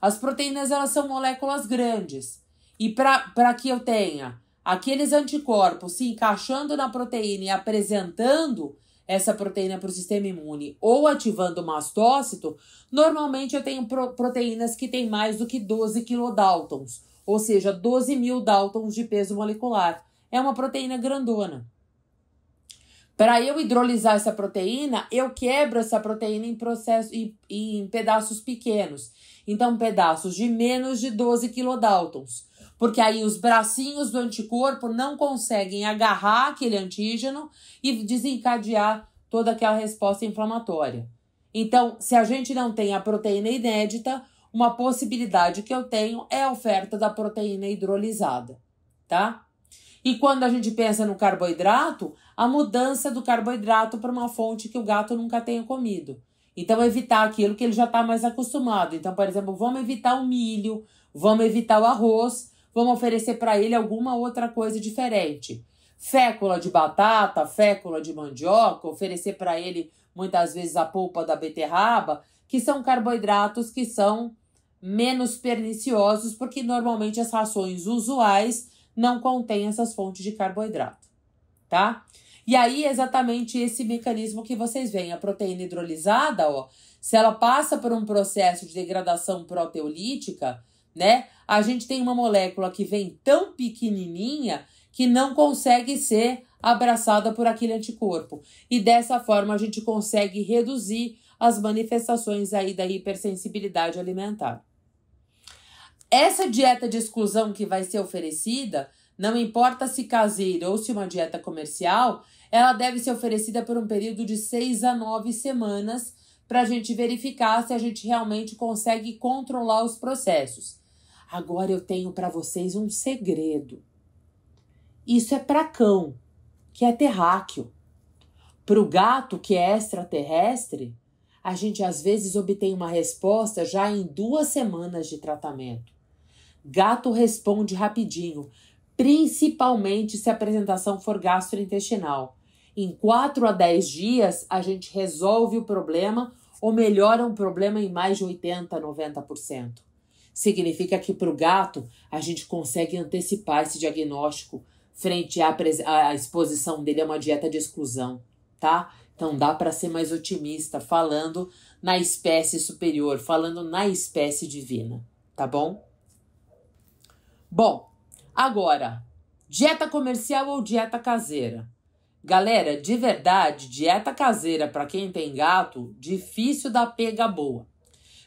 As proteínas elas são moléculas grandes. E para que eu tenha aqueles anticorpos se encaixando na proteína e apresentando essa proteína para o sistema imune ou ativando o mastócito, normalmente eu tenho pro proteínas que têm mais do que 12 kilodaltons, ou seja, 12 mil daltons de peso molecular. É uma proteína grandona. Para eu hidrolisar essa proteína, eu quebro essa proteína em, processo, em, em pedaços pequenos. Então, pedaços de menos de 12 quilodaltons, porque aí os bracinhos do anticorpo não conseguem agarrar aquele antígeno e desencadear toda aquela resposta inflamatória. Então, se a gente não tem a proteína inédita, uma possibilidade que eu tenho é a oferta da proteína hidrolisada, tá? E quando a gente pensa no carboidrato, a mudança do carboidrato para uma fonte que o gato nunca tenha comido. Então, evitar aquilo que ele já está mais acostumado. Então, por exemplo, vamos evitar o milho, vamos evitar o arroz, vamos oferecer para ele alguma outra coisa diferente. Fécula de batata, fécula de mandioca, oferecer para ele muitas vezes a polpa da beterraba, que são carboidratos que são menos perniciosos, porque normalmente as rações usuais não contêm essas fontes de carboidrato tá? E aí, exatamente esse mecanismo que vocês veem. A proteína hidrolisada, ó, se ela passa por um processo de degradação proteolítica, né? A gente tem uma molécula que vem tão pequenininha que não consegue ser abraçada por aquele anticorpo. E dessa forma a gente consegue reduzir as manifestações aí da hipersensibilidade alimentar. Essa dieta de exclusão que vai ser oferecida não importa se caseira ou se uma dieta comercial, ela deve ser oferecida por um período de 6 a 9 semanas para a gente verificar se a gente realmente consegue controlar os processos. Agora eu tenho para vocês um segredo. Isso é para cão, que é terráqueo. Para o gato, que é extraterrestre, a gente às vezes obtém uma resposta já em duas semanas de tratamento. Gato responde rapidinho principalmente se a apresentação for gastrointestinal. Em 4 a 10 dias, a gente resolve o problema ou melhora um problema em mais de 80%, 90%. Significa que para o gato, a gente consegue antecipar esse diagnóstico frente à, à exposição dele a uma dieta de exclusão, tá? Então dá para ser mais otimista falando na espécie superior, falando na espécie divina, tá bom? Bom, Agora, dieta comercial ou dieta caseira? Galera, de verdade, dieta caseira para quem tem gato, difícil da pega boa.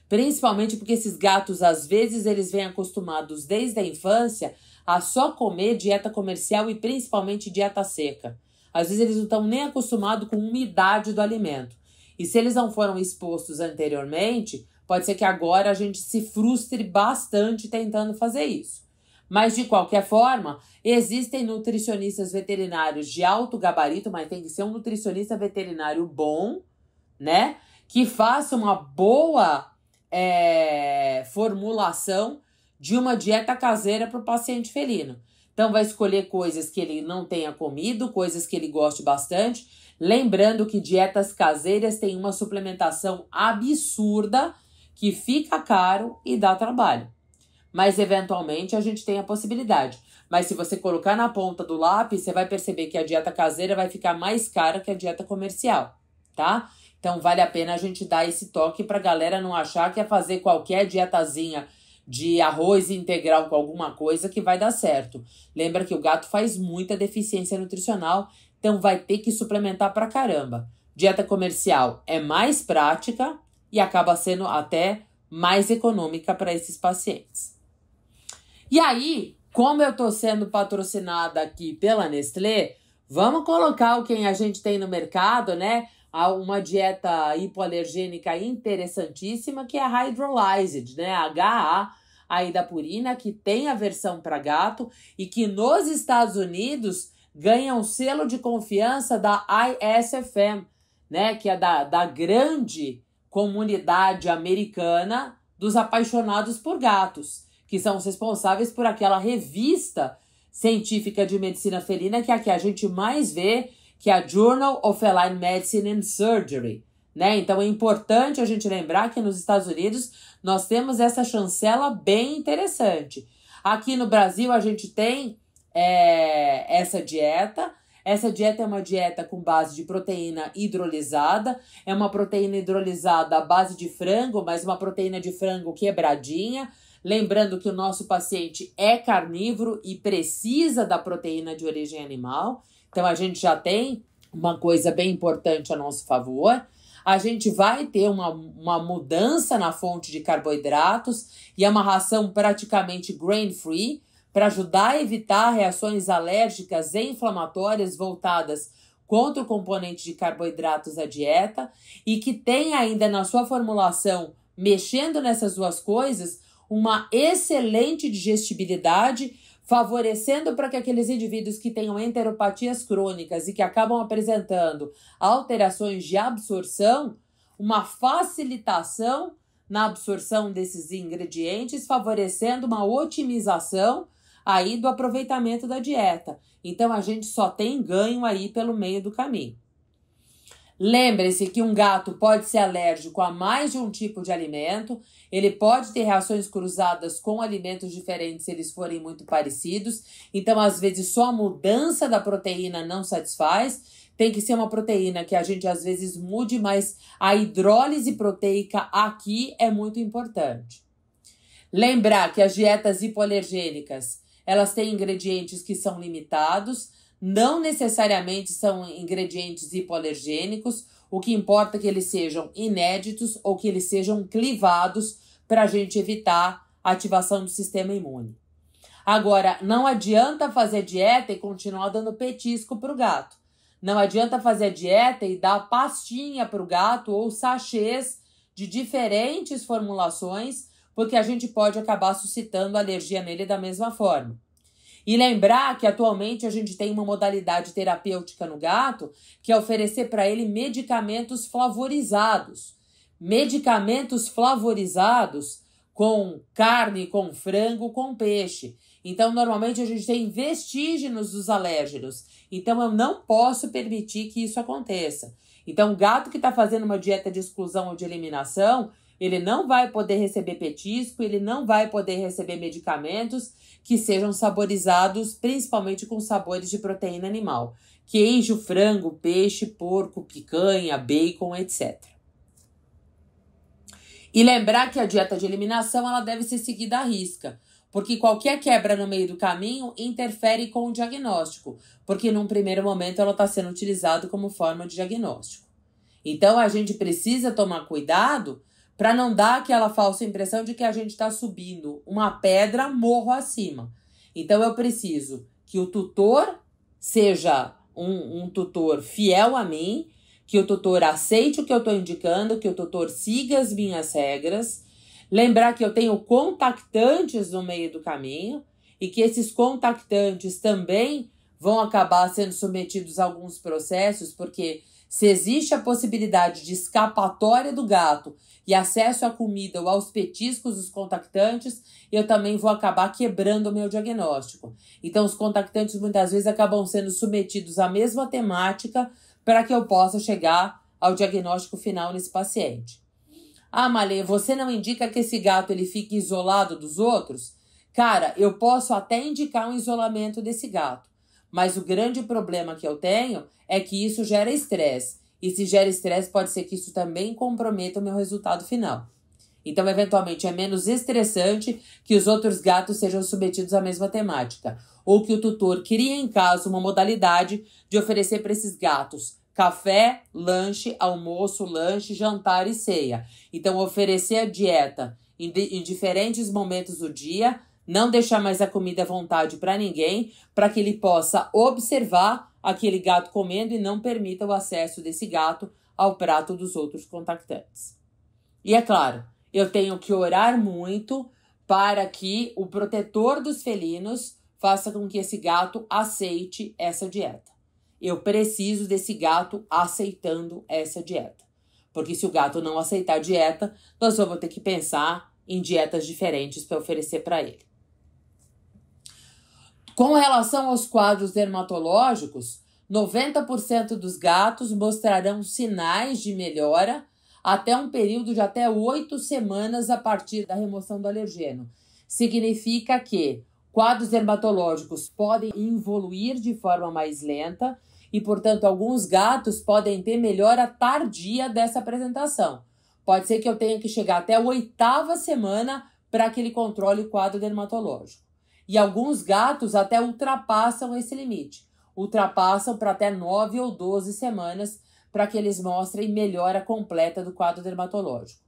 Principalmente porque esses gatos, às vezes, eles vêm acostumados desde a infância a só comer dieta comercial e principalmente dieta seca. Às vezes eles não estão nem acostumados com a umidade do alimento. E se eles não foram expostos anteriormente, pode ser que agora a gente se frustre bastante tentando fazer isso. Mas, de qualquer forma, existem nutricionistas veterinários de alto gabarito, mas tem que ser um nutricionista veterinário bom, né? Que faça uma boa é, formulação de uma dieta caseira para o paciente felino. Então, vai escolher coisas que ele não tenha comido, coisas que ele goste bastante. Lembrando que dietas caseiras têm uma suplementação absurda que fica caro e dá trabalho mas eventualmente a gente tem a possibilidade. Mas se você colocar na ponta do lápis, você vai perceber que a dieta caseira vai ficar mais cara que a dieta comercial, tá? Então vale a pena a gente dar esse toque para a galera não achar que é fazer qualquer dietazinha de arroz integral com alguma coisa que vai dar certo. Lembra que o gato faz muita deficiência nutricional, então vai ter que suplementar pra caramba. Dieta comercial é mais prática e acaba sendo até mais econômica para esses pacientes. E aí, como eu tô sendo patrocinada aqui pela Nestlé, vamos colocar o que a gente tem no mercado, né? Uma dieta hipoalergênica interessantíssima que é a Hydrolyzed, né? HA aí da purina, que tem a versão para gato e que nos Estados Unidos ganha um selo de confiança da ISFM, né, que é da, da grande comunidade americana dos apaixonados por gatos que são os responsáveis por aquela revista científica de medicina felina, que é a que a gente mais vê, que é a Journal of Feline Medicine and Surgery. Né? Então é importante a gente lembrar que nos Estados Unidos nós temos essa chancela bem interessante. Aqui no Brasil a gente tem é, essa dieta. Essa dieta é uma dieta com base de proteína hidrolisada, é uma proteína hidrolisada à base de frango, mas uma proteína de frango quebradinha, Lembrando que o nosso paciente é carnívoro e precisa da proteína de origem animal, então a gente já tem uma coisa bem importante a nosso favor. A gente vai ter uma, uma mudança na fonte de carboidratos e é uma ração praticamente grain free para ajudar a evitar reações alérgicas e inflamatórias voltadas contra o componente de carboidratos da dieta e que tem ainda na sua formulação, mexendo nessas duas coisas, uma excelente digestibilidade, favorecendo para que aqueles indivíduos que tenham enteropatias crônicas e que acabam apresentando alterações de absorção, uma facilitação na absorção desses ingredientes, favorecendo uma otimização aí do aproveitamento da dieta. Então a gente só tem ganho aí pelo meio do caminho. Lembre-se que um gato pode ser alérgico a mais de um tipo de alimento, ele pode ter reações cruzadas com alimentos diferentes se eles forem muito parecidos, então às vezes só a mudança da proteína não satisfaz. Tem que ser uma proteína que a gente às vezes mude, mas a hidrólise proteica aqui é muito importante. Lembrar que as dietas hipoalergênicas, elas têm ingredientes que são limitados, não necessariamente são ingredientes hipoalergênicos, o que importa é que eles sejam inéditos ou que eles sejam clivados para a gente evitar a ativação do sistema imune. Agora, não adianta fazer dieta e continuar dando petisco para o gato. Não adianta fazer dieta e dar pastinha para o gato ou sachês de diferentes formulações, porque a gente pode acabar suscitando alergia nele da mesma forma. E lembrar que atualmente a gente tem uma modalidade terapêutica no gato que é oferecer para ele medicamentos flavorizados, Medicamentos flavorizados com carne, com frango, com peixe. Então, normalmente a gente tem vestígios dos alérgenos. Então, eu não posso permitir que isso aconteça. Então, gato que está fazendo uma dieta de exclusão ou de eliminação, ele não vai poder receber petisco, ele não vai poder receber medicamentos que sejam saborizados principalmente com sabores de proteína animal: queijo, frango, peixe, porco, picanha, bacon, etc. E lembrar que a dieta de eliminação ela deve ser seguida à risca, porque qualquer quebra no meio do caminho interfere com o diagnóstico, porque num primeiro momento ela está sendo utilizada como forma de diagnóstico. Então a gente precisa tomar cuidado para não dar aquela falsa impressão de que a gente está subindo uma pedra morro acima. Então eu preciso que o tutor seja um, um tutor fiel a mim, que o tutor aceite o que eu estou indicando, que o tutor siga as minhas regras. Lembrar que eu tenho contactantes no meio do caminho e que esses contactantes também vão acabar sendo submetidos a alguns processos, porque se existe a possibilidade de escapatória do gato e acesso à comida ou aos petiscos dos contactantes, eu também vou acabar quebrando o meu diagnóstico. Então, os contactantes muitas vezes acabam sendo submetidos à mesma temática para que eu possa chegar ao diagnóstico final nesse paciente. Ah, Malê, você não indica que esse gato ele fique isolado dos outros? Cara, eu posso até indicar um isolamento desse gato. Mas o grande problema que eu tenho é que isso gera estresse. E se gera estresse, pode ser que isso também comprometa o meu resultado final. Então, eventualmente, é menos estressante que os outros gatos sejam submetidos à mesma temática, ou que o tutor crie em casa uma modalidade de oferecer para esses gatos café, lanche, almoço, lanche, jantar e ceia. Então, oferecer a dieta em, em diferentes momentos do dia, não deixar mais a comida à vontade para ninguém, para que ele possa observar aquele gato comendo e não permita o acesso desse gato ao prato dos outros contactantes. E é claro, eu tenho que orar muito para que o protetor dos felinos faça com que esse gato aceite essa dieta. Eu preciso desse gato aceitando essa dieta. Porque se o gato não aceitar a dieta, nós vamos ter que pensar em dietas diferentes para oferecer para ele. Com relação aos quadros dermatológicos, 90% dos gatos mostrarão sinais de melhora até um período de até oito semanas a partir da remoção do alergeno. Significa que quadros dermatológicos podem evoluir de forma mais lenta e, portanto, alguns gatos podem ter melhora tardia dessa apresentação. Pode ser que eu tenha que chegar até a oitava semana para que ele controle o quadro dermatológico. E alguns gatos até ultrapassam esse limite ultrapassam para até 9 ou 12 semanas para que eles mostrem melhora completa do quadro dermatológico.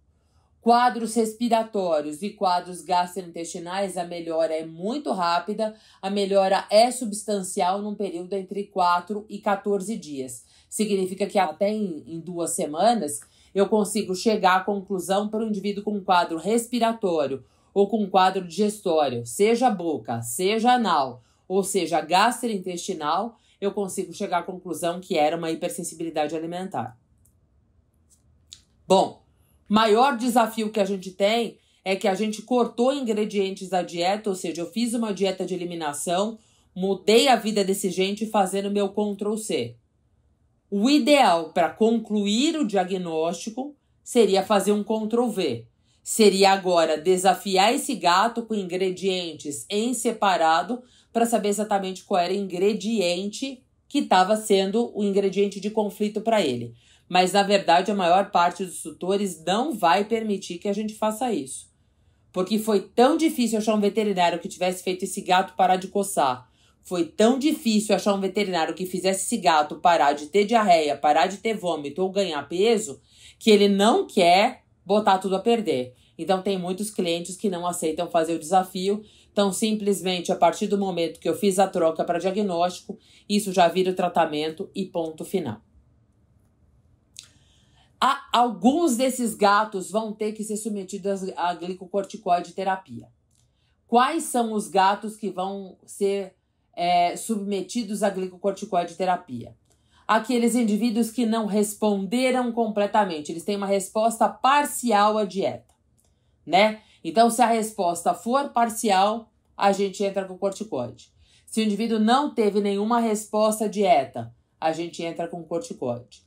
Quadros respiratórios e quadros gastrointestinais, a melhora é muito rápida, a melhora é substancial num período entre 4 e 14 dias. Significa que até em, em duas semanas eu consigo chegar à conclusão para um indivíduo com um quadro respiratório ou com quadro digestório, seja boca, seja anal, ou seja gastrointestinal, eu consigo chegar à conclusão que era uma hipersensibilidade alimentar. Bom, maior desafio que a gente tem é que a gente cortou ingredientes da dieta, ou seja, eu fiz uma dieta de eliminação, mudei a vida desse gente fazendo meu Ctrl C. O ideal para concluir o diagnóstico seria fazer um Ctrl V. Seria agora desafiar esse gato com ingredientes em separado para saber exatamente qual era o ingrediente que estava sendo o ingrediente de conflito para ele. Mas na verdade, a maior parte dos tutores não vai permitir que a gente faça isso. Porque foi tão difícil achar um veterinário que tivesse feito esse gato parar de coçar. Foi tão difícil achar um veterinário que fizesse esse gato parar de ter diarreia, parar de ter vômito ou ganhar peso, que ele não quer botar tudo a perder. Então, tem muitos clientes que não aceitam fazer o desafio. Então, simplesmente a partir do momento que eu fiz a troca para diagnóstico, isso já vira o tratamento e ponto final. alguns desses gatos vão ter que ser submetidos a glicocorticoide terapia. Quais são os gatos que vão ser é, submetidos à glicocorticoide terapia? aqueles indivíduos que não responderam completamente, eles têm uma resposta parcial à dieta, né? Então, se a resposta for parcial, a gente entra com corticoide. Se o indivíduo não teve nenhuma resposta à dieta, a gente entra com corticoide.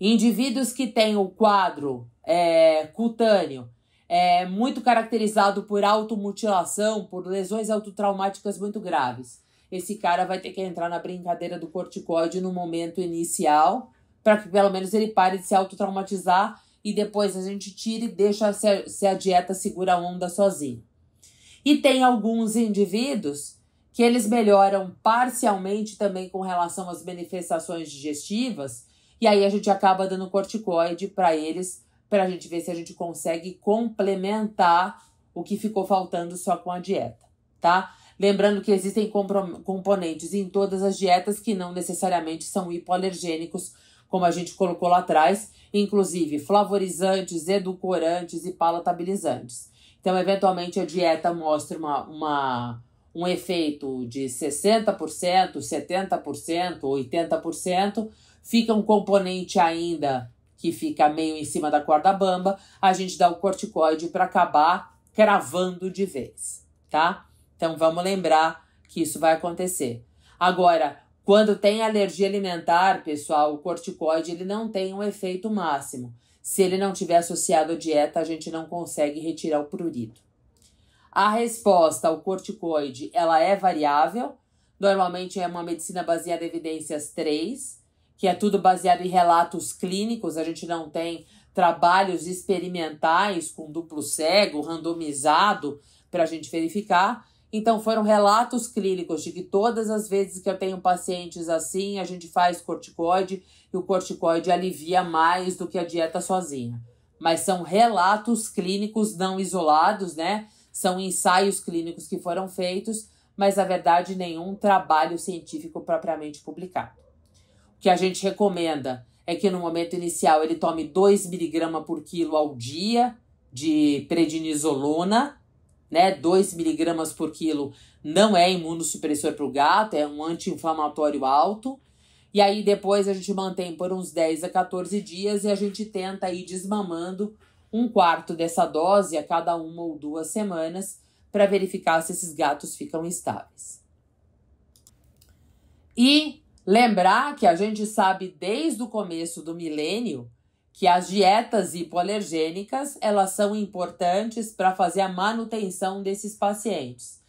Indivíduos que têm o quadro é, cutâneo é muito caracterizado por automutilação, por lesões autotraumáticas muito graves esse cara vai ter que entrar na brincadeira do corticoide no momento inicial, para que pelo menos ele pare de se autotraumatizar e depois a gente tira e deixa se a, se a dieta segura a onda sozinha E tem alguns indivíduos que eles melhoram parcialmente também com relação às manifestações digestivas, e aí a gente acaba dando corticoide para eles, para a gente ver se a gente consegue complementar o que ficou faltando só com a dieta, tá? Lembrando que existem componentes em todas as dietas que não necessariamente são hipoalergênicos, como a gente colocou lá atrás, inclusive flavorizantes, edulcorantes e palatabilizantes. Então, eventualmente, a dieta mostra uma, uma, um efeito de 60%, 70%, 80%, fica um componente ainda que fica meio em cima da corda bamba, a gente dá o corticoide para acabar cravando de vez, tá? Então vamos lembrar que isso vai acontecer. Agora, quando tem alergia alimentar, pessoal, o corticoide ele não tem um efeito máximo. Se ele não tiver associado à dieta, a gente não consegue retirar o prurito. A resposta ao corticoide, ela é variável. Normalmente é uma medicina baseada em evidências 3, que é tudo baseado em relatos clínicos, a gente não tem trabalhos experimentais com duplo cego, randomizado, para a gente verificar. Então, foram relatos clínicos de que todas as vezes que eu tenho pacientes assim, a gente faz corticoide e o corticoide alivia mais do que a dieta sozinha. Mas são relatos clínicos não isolados, né? São ensaios clínicos que foram feitos, mas na verdade nenhum trabalho científico propriamente publicado. O que a gente recomenda é que no momento inicial ele tome 2 miligramas por quilo ao dia de prednisolona né? 2 miligramas por quilo não é imunossupressor para o gato, é um anti-inflamatório alto. E aí depois a gente mantém por uns 10 a 14 dias e a gente tenta ir desmamando um quarto dessa dose a cada uma ou duas semanas para verificar se esses gatos ficam estáveis. E lembrar que a gente sabe desde o começo do milênio que as dietas hipoalergênicas elas são importantes para fazer a manutenção desses pacientes.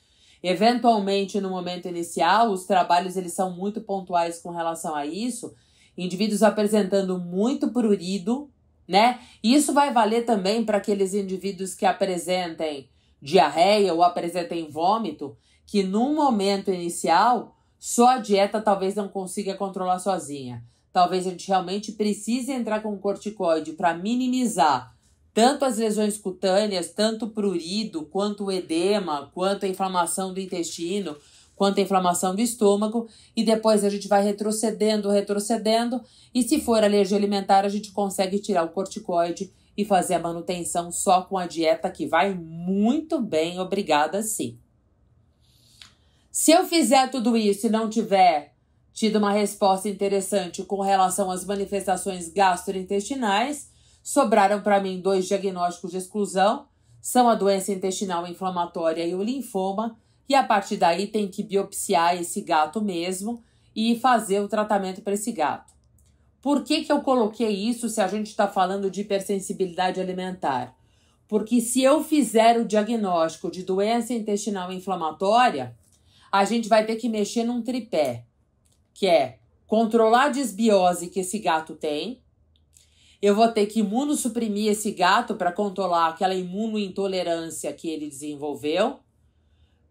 Eventualmente, no momento inicial, os trabalhos eles são muito pontuais com relação a isso. Indivíduos apresentando muito prurido, né? isso vai valer também para aqueles indivíduos que apresentem diarreia ou apresentem vômito, que no momento inicial só a dieta talvez não consiga controlar sozinha. Talvez a gente realmente precise entrar com corticoide para minimizar tanto as lesões cutâneas, tanto o prurido, quanto o edema, quanto a inflamação do intestino, quanto a inflamação do estômago, e depois a gente vai retrocedendo, retrocedendo, e se for alergia alimentar, a gente consegue tirar o corticoide e fazer a manutenção só com a dieta que vai muito bem, obrigada sim. Se eu fizer tudo isso e não tiver tido uma resposta interessante com relação às manifestações gastrointestinais, sobraram para mim dois diagnósticos de exclusão: são a doença intestinal inflamatória e o linfoma, e a partir daí tem que biopsiar esse gato mesmo e fazer o tratamento para esse gato. Por que, que eu coloquei isso se a gente está falando de hipersensibilidade alimentar? Porque se eu fizer o diagnóstico de doença intestinal inflamatória, a gente vai ter que mexer num tripé que é controlar a desbiose que esse gato tem. Eu vou ter que imunossuprimir esse gato para controlar aquela imunointolerância que ele desenvolveu.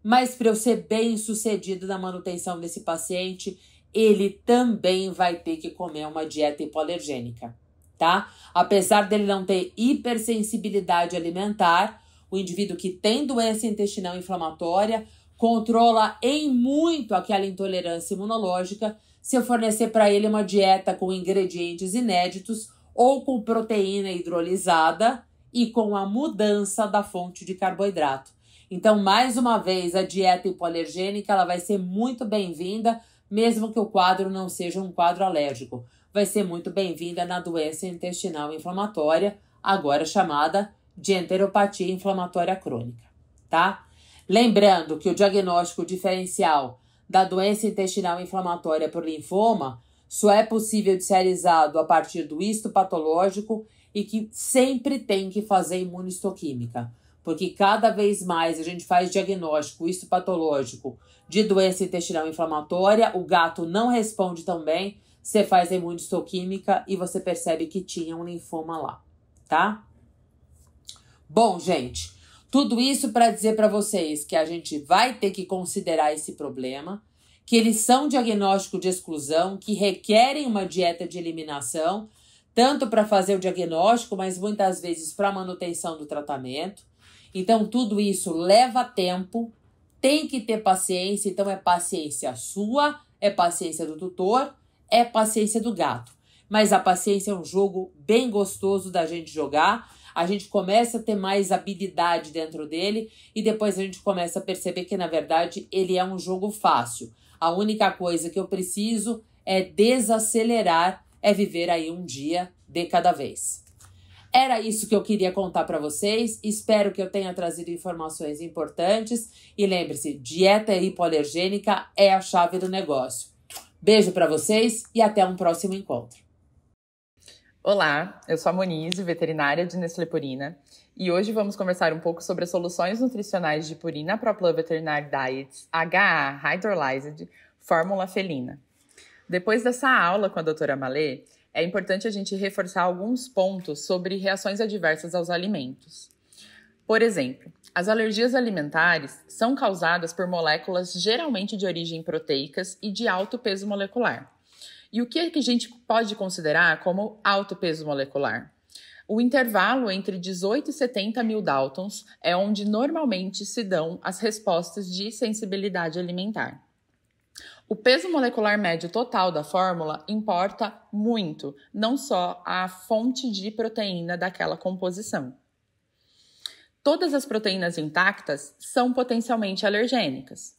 Mas para eu ser bem sucedido na manutenção desse paciente, ele também vai ter que comer uma dieta hipoalergênica, tá? Apesar dele não ter hipersensibilidade alimentar, o indivíduo que tem doença intestinal inflamatória controla em muito aquela intolerância imunológica se eu fornecer para ele uma dieta com ingredientes inéditos ou com proteína hidrolisada e com a mudança da fonte de carboidrato. Então, mais uma vez, a dieta hipoalergênica ela vai ser muito bem-vinda, mesmo que o quadro não seja um quadro alérgico. Vai ser muito bem-vinda na doença intestinal inflamatória, agora chamada de enteropatia inflamatória crônica, tá? Lembrando que o diagnóstico diferencial da doença intestinal inflamatória por linfoma só é possível de ser realizado a partir do isto patológico e que sempre tem que fazer imunohistoquímica, porque cada vez mais a gente faz diagnóstico isto patológico de doença intestinal inflamatória, o gato não responde tão bem, você faz a e você percebe que tinha um linfoma lá, tá? Bom, gente, tudo isso para dizer para vocês que a gente vai ter que considerar esse problema, que eles são diagnóstico de exclusão, que requerem uma dieta de eliminação, tanto para fazer o diagnóstico, mas muitas vezes para manutenção do tratamento. Então, tudo isso leva tempo, tem que ter paciência, então é paciência sua, é paciência do tutor, é paciência do gato. Mas a paciência é um jogo bem gostoso da gente jogar a gente começa a ter mais habilidade dentro dele e depois a gente começa a perceber que, na verdade, ele é um jogo fácil. A única coisa que eu preciso é desacelerar, é viver aí um dia de cada vez. Era isso que eu queria contar para vocês. Espero que eu tenha trazido informações importantes. E lembre-se: dieta hipoalergênica é a chave do negócio. Beijo para vocês e até um próximo encontro. Olá, eu sou a Monize, veterinária de Nestlé Purina, e hoje vamos conversar um pouco sobre as soluções nutricionais de Purina ProPlan Veterinary Diets HA Hydrolyzed Fórmula Felina. Depois dessa aula com a doutora Malê, é importante a gente reforçar alguns pontos sobre reações adversas aos alimentos. Por exemplo, as alergias alimentares são causadas por moléculas geralmente de origem proteicas e de alto peso molecular. E o que, é que a gente pode considerar como alto peso molecular? O intervalo entre 18 e 70 mil Daltons é onde normalmente se dão as respostas de sensibilidade alimentar. O peso molecular médio total da fórmula importa muito, não só a fonte de proteína daquela composição. Todas as proteínas intactas são potencialmente alergênicas.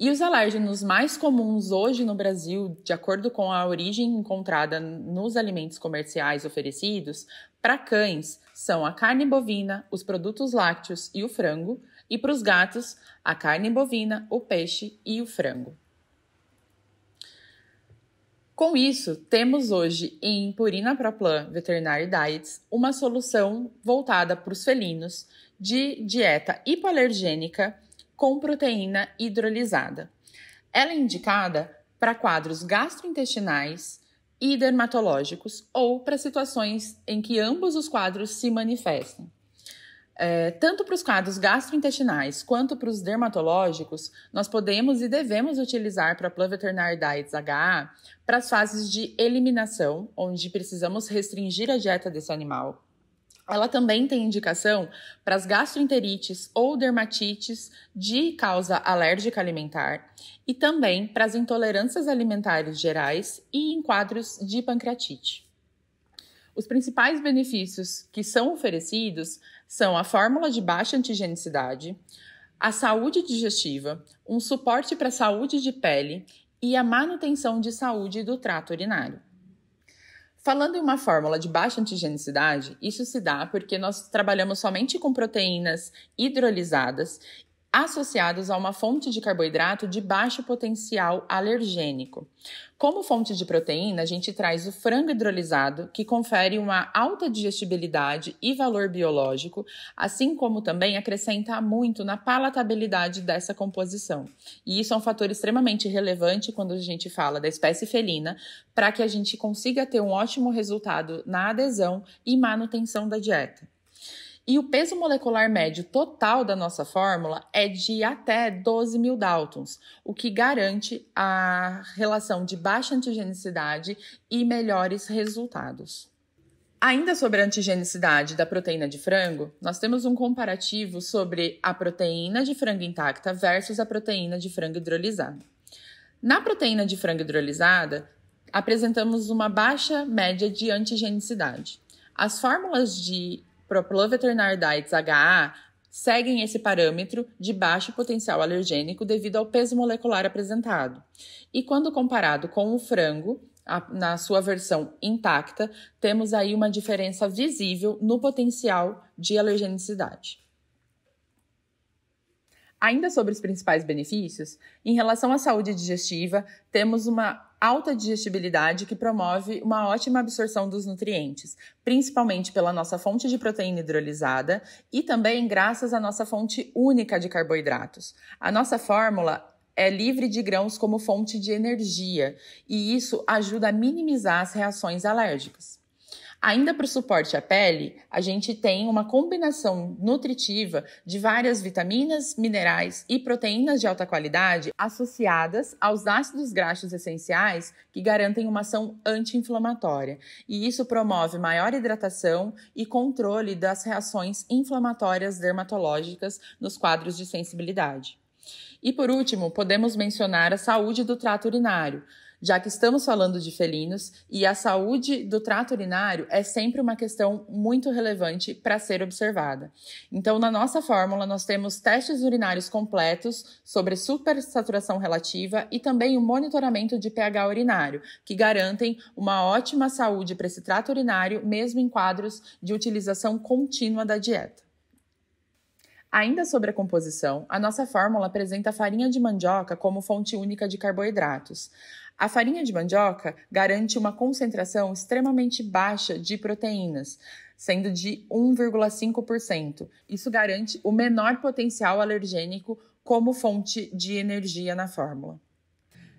E os alérgenos mais comuns hoje no Brasil, de acordo com a origem encontrada nos alimentos comerciais oferecidos para cães, são a carne bovina, os produtos lácteos e o frango, e para os gatos, a carne bovina, o peixe e o frango. Com isso, temos hoje em Purina Proplan Veterinary Diets uma solução voltada para os felinos de dieta hipoalergênica com proteína hidrolisada. Ela é indicada para quadros gastrointestinais e dermatológicos ou para situações em que ambos os quadros se manifestem. É, tanto para os quadros gastrointestinais quanto para os dermatológicos, nós podemos e devemos utilizar para Pluviternar Diets HA para as fases de eliminação, onde precisamos restringir a dieta desse animal, ela também tem indicação para as gastroenterites ou dermatites de causa alérgica alimentar e também para as intolerâncias alimentares gerais e em quadros de pancreatite. Os principais benefícios que são oferecidos são a fórmula de baixa antigenicidade, a saúde digestiva, um suporte para a saúde de pele e a manutenção de saúde do trato urinário. Falando em uma fórmula de baixa antigenicidade, isso se dá porque nós trabalhamos somente com proteínas hidrolisadas associados a uma fonte de carboidrato de baixo potencial alergênico. Como fonte de proteína, a gente traz o frango hidrolisado, que confere uma alta digestibilidade e valor biológico, assim como também acrescenta muito na palatabilidade dessa composição. E isso é um fator extremamente relevante quando a gente fala da espécie felina, para que a gente consiga ter um ótimo resultado na adesão e manutenção da dieta. E o peso molecular médio total da nossa fórmula é de até 12 mil Daltons, o que garante a relação de baixa antigenicidade e melhores resultados. Ainda sobre a antigenicidade da proteína de frango, nós temos um comparativo sobre a proteína de frango intacta versus a proteína de frango hidrolisada. Na proteína de frango hidrolisada, apresentamos uma baixa média de antigenicidade. As fórmulas de Proploveternar diets HA seguem esse parâmetro de baixo potencial alergênico devido ao peso molecular apresentado. E quando comparado com o frango, a, na sua versão intacta, temos aí uma diferença visível no potencial de alergenicidade. Ainda sobre os principais benefícios, em relação à saúde digestiva, temos uma alta digestibilidade que promove uma ótima absorção dos nutrientes, principalmente pela nossa fonte de proteína hidrolisada e também graças à nossa fonte única de carboidratos. A nossa fórmula é livre de grãos como fonte de energia, e isso ajuda a minimizar as reações alérgicas. Ainda para o suporte à pele, a gente tem uma combinação nutritiva de várias vitaminas, minerais e proteínas de alta qualidade associadas aos ácidos graxos essenciais que garantem uma ação anti-inflamatória. E isso promove maior hidratação e controle das reações inflamatórias dermatológicas nos quadros de sensibilidade. E por último, podemos mencionar a saúde do trato urinário já que estamos falando de felinos e a saúde do trato urinário é sempre uma questão muito relevante para ser observada. Então, na nossa fórmula, nós temos testes urinários completos sobre supersaturação relativa e também o monitoramento de pH urinário, que garantem uma ótima saúde para esse trato urinário, mesmo em quadros de utilização contínua da dieta. Ainda sobre a composição, a nossa fórmula apresenta farinha de mandioca como fonte única de carboidratos. A farinha de mandioca garante uma concentração extremamente baixa de proteínas, sendo de 1,5%. Isso garante o menor potencial alergênico como fonte de energia na fórmula.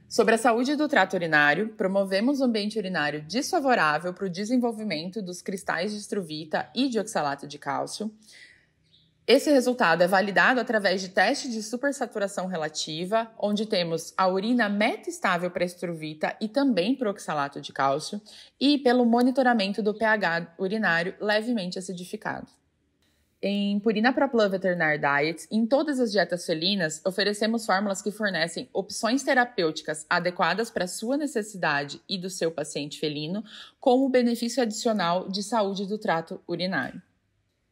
Sobre a saúde do trato urinário, promovemos um ambiente urinário desfavorável para o desenvolvimento dos cristais de estruvita e de oxalato de cálcio. Esse resultado é validado através de teste de supersaturação relativa, onde temos a urina metaestável para estruvita e também oxalato de cálcio, e pelo monitoramento do pH urinário levemente acidificado. Em Purina Proplan Veterinar Diet, em todas as dietas felinas, oferecemos fórmulas que fornecem opções terapêuticas adequadas para sua necessidade e do seu paciente felino, com o benefício adicional de saúde do trato urinário.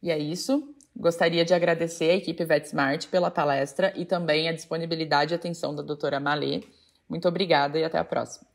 E é isso. Gostaria de agradecer à equipe VetSmart pela palestra e também a disponibilidade e atenção da doutora Malê. Muito obrigada e até a próxima.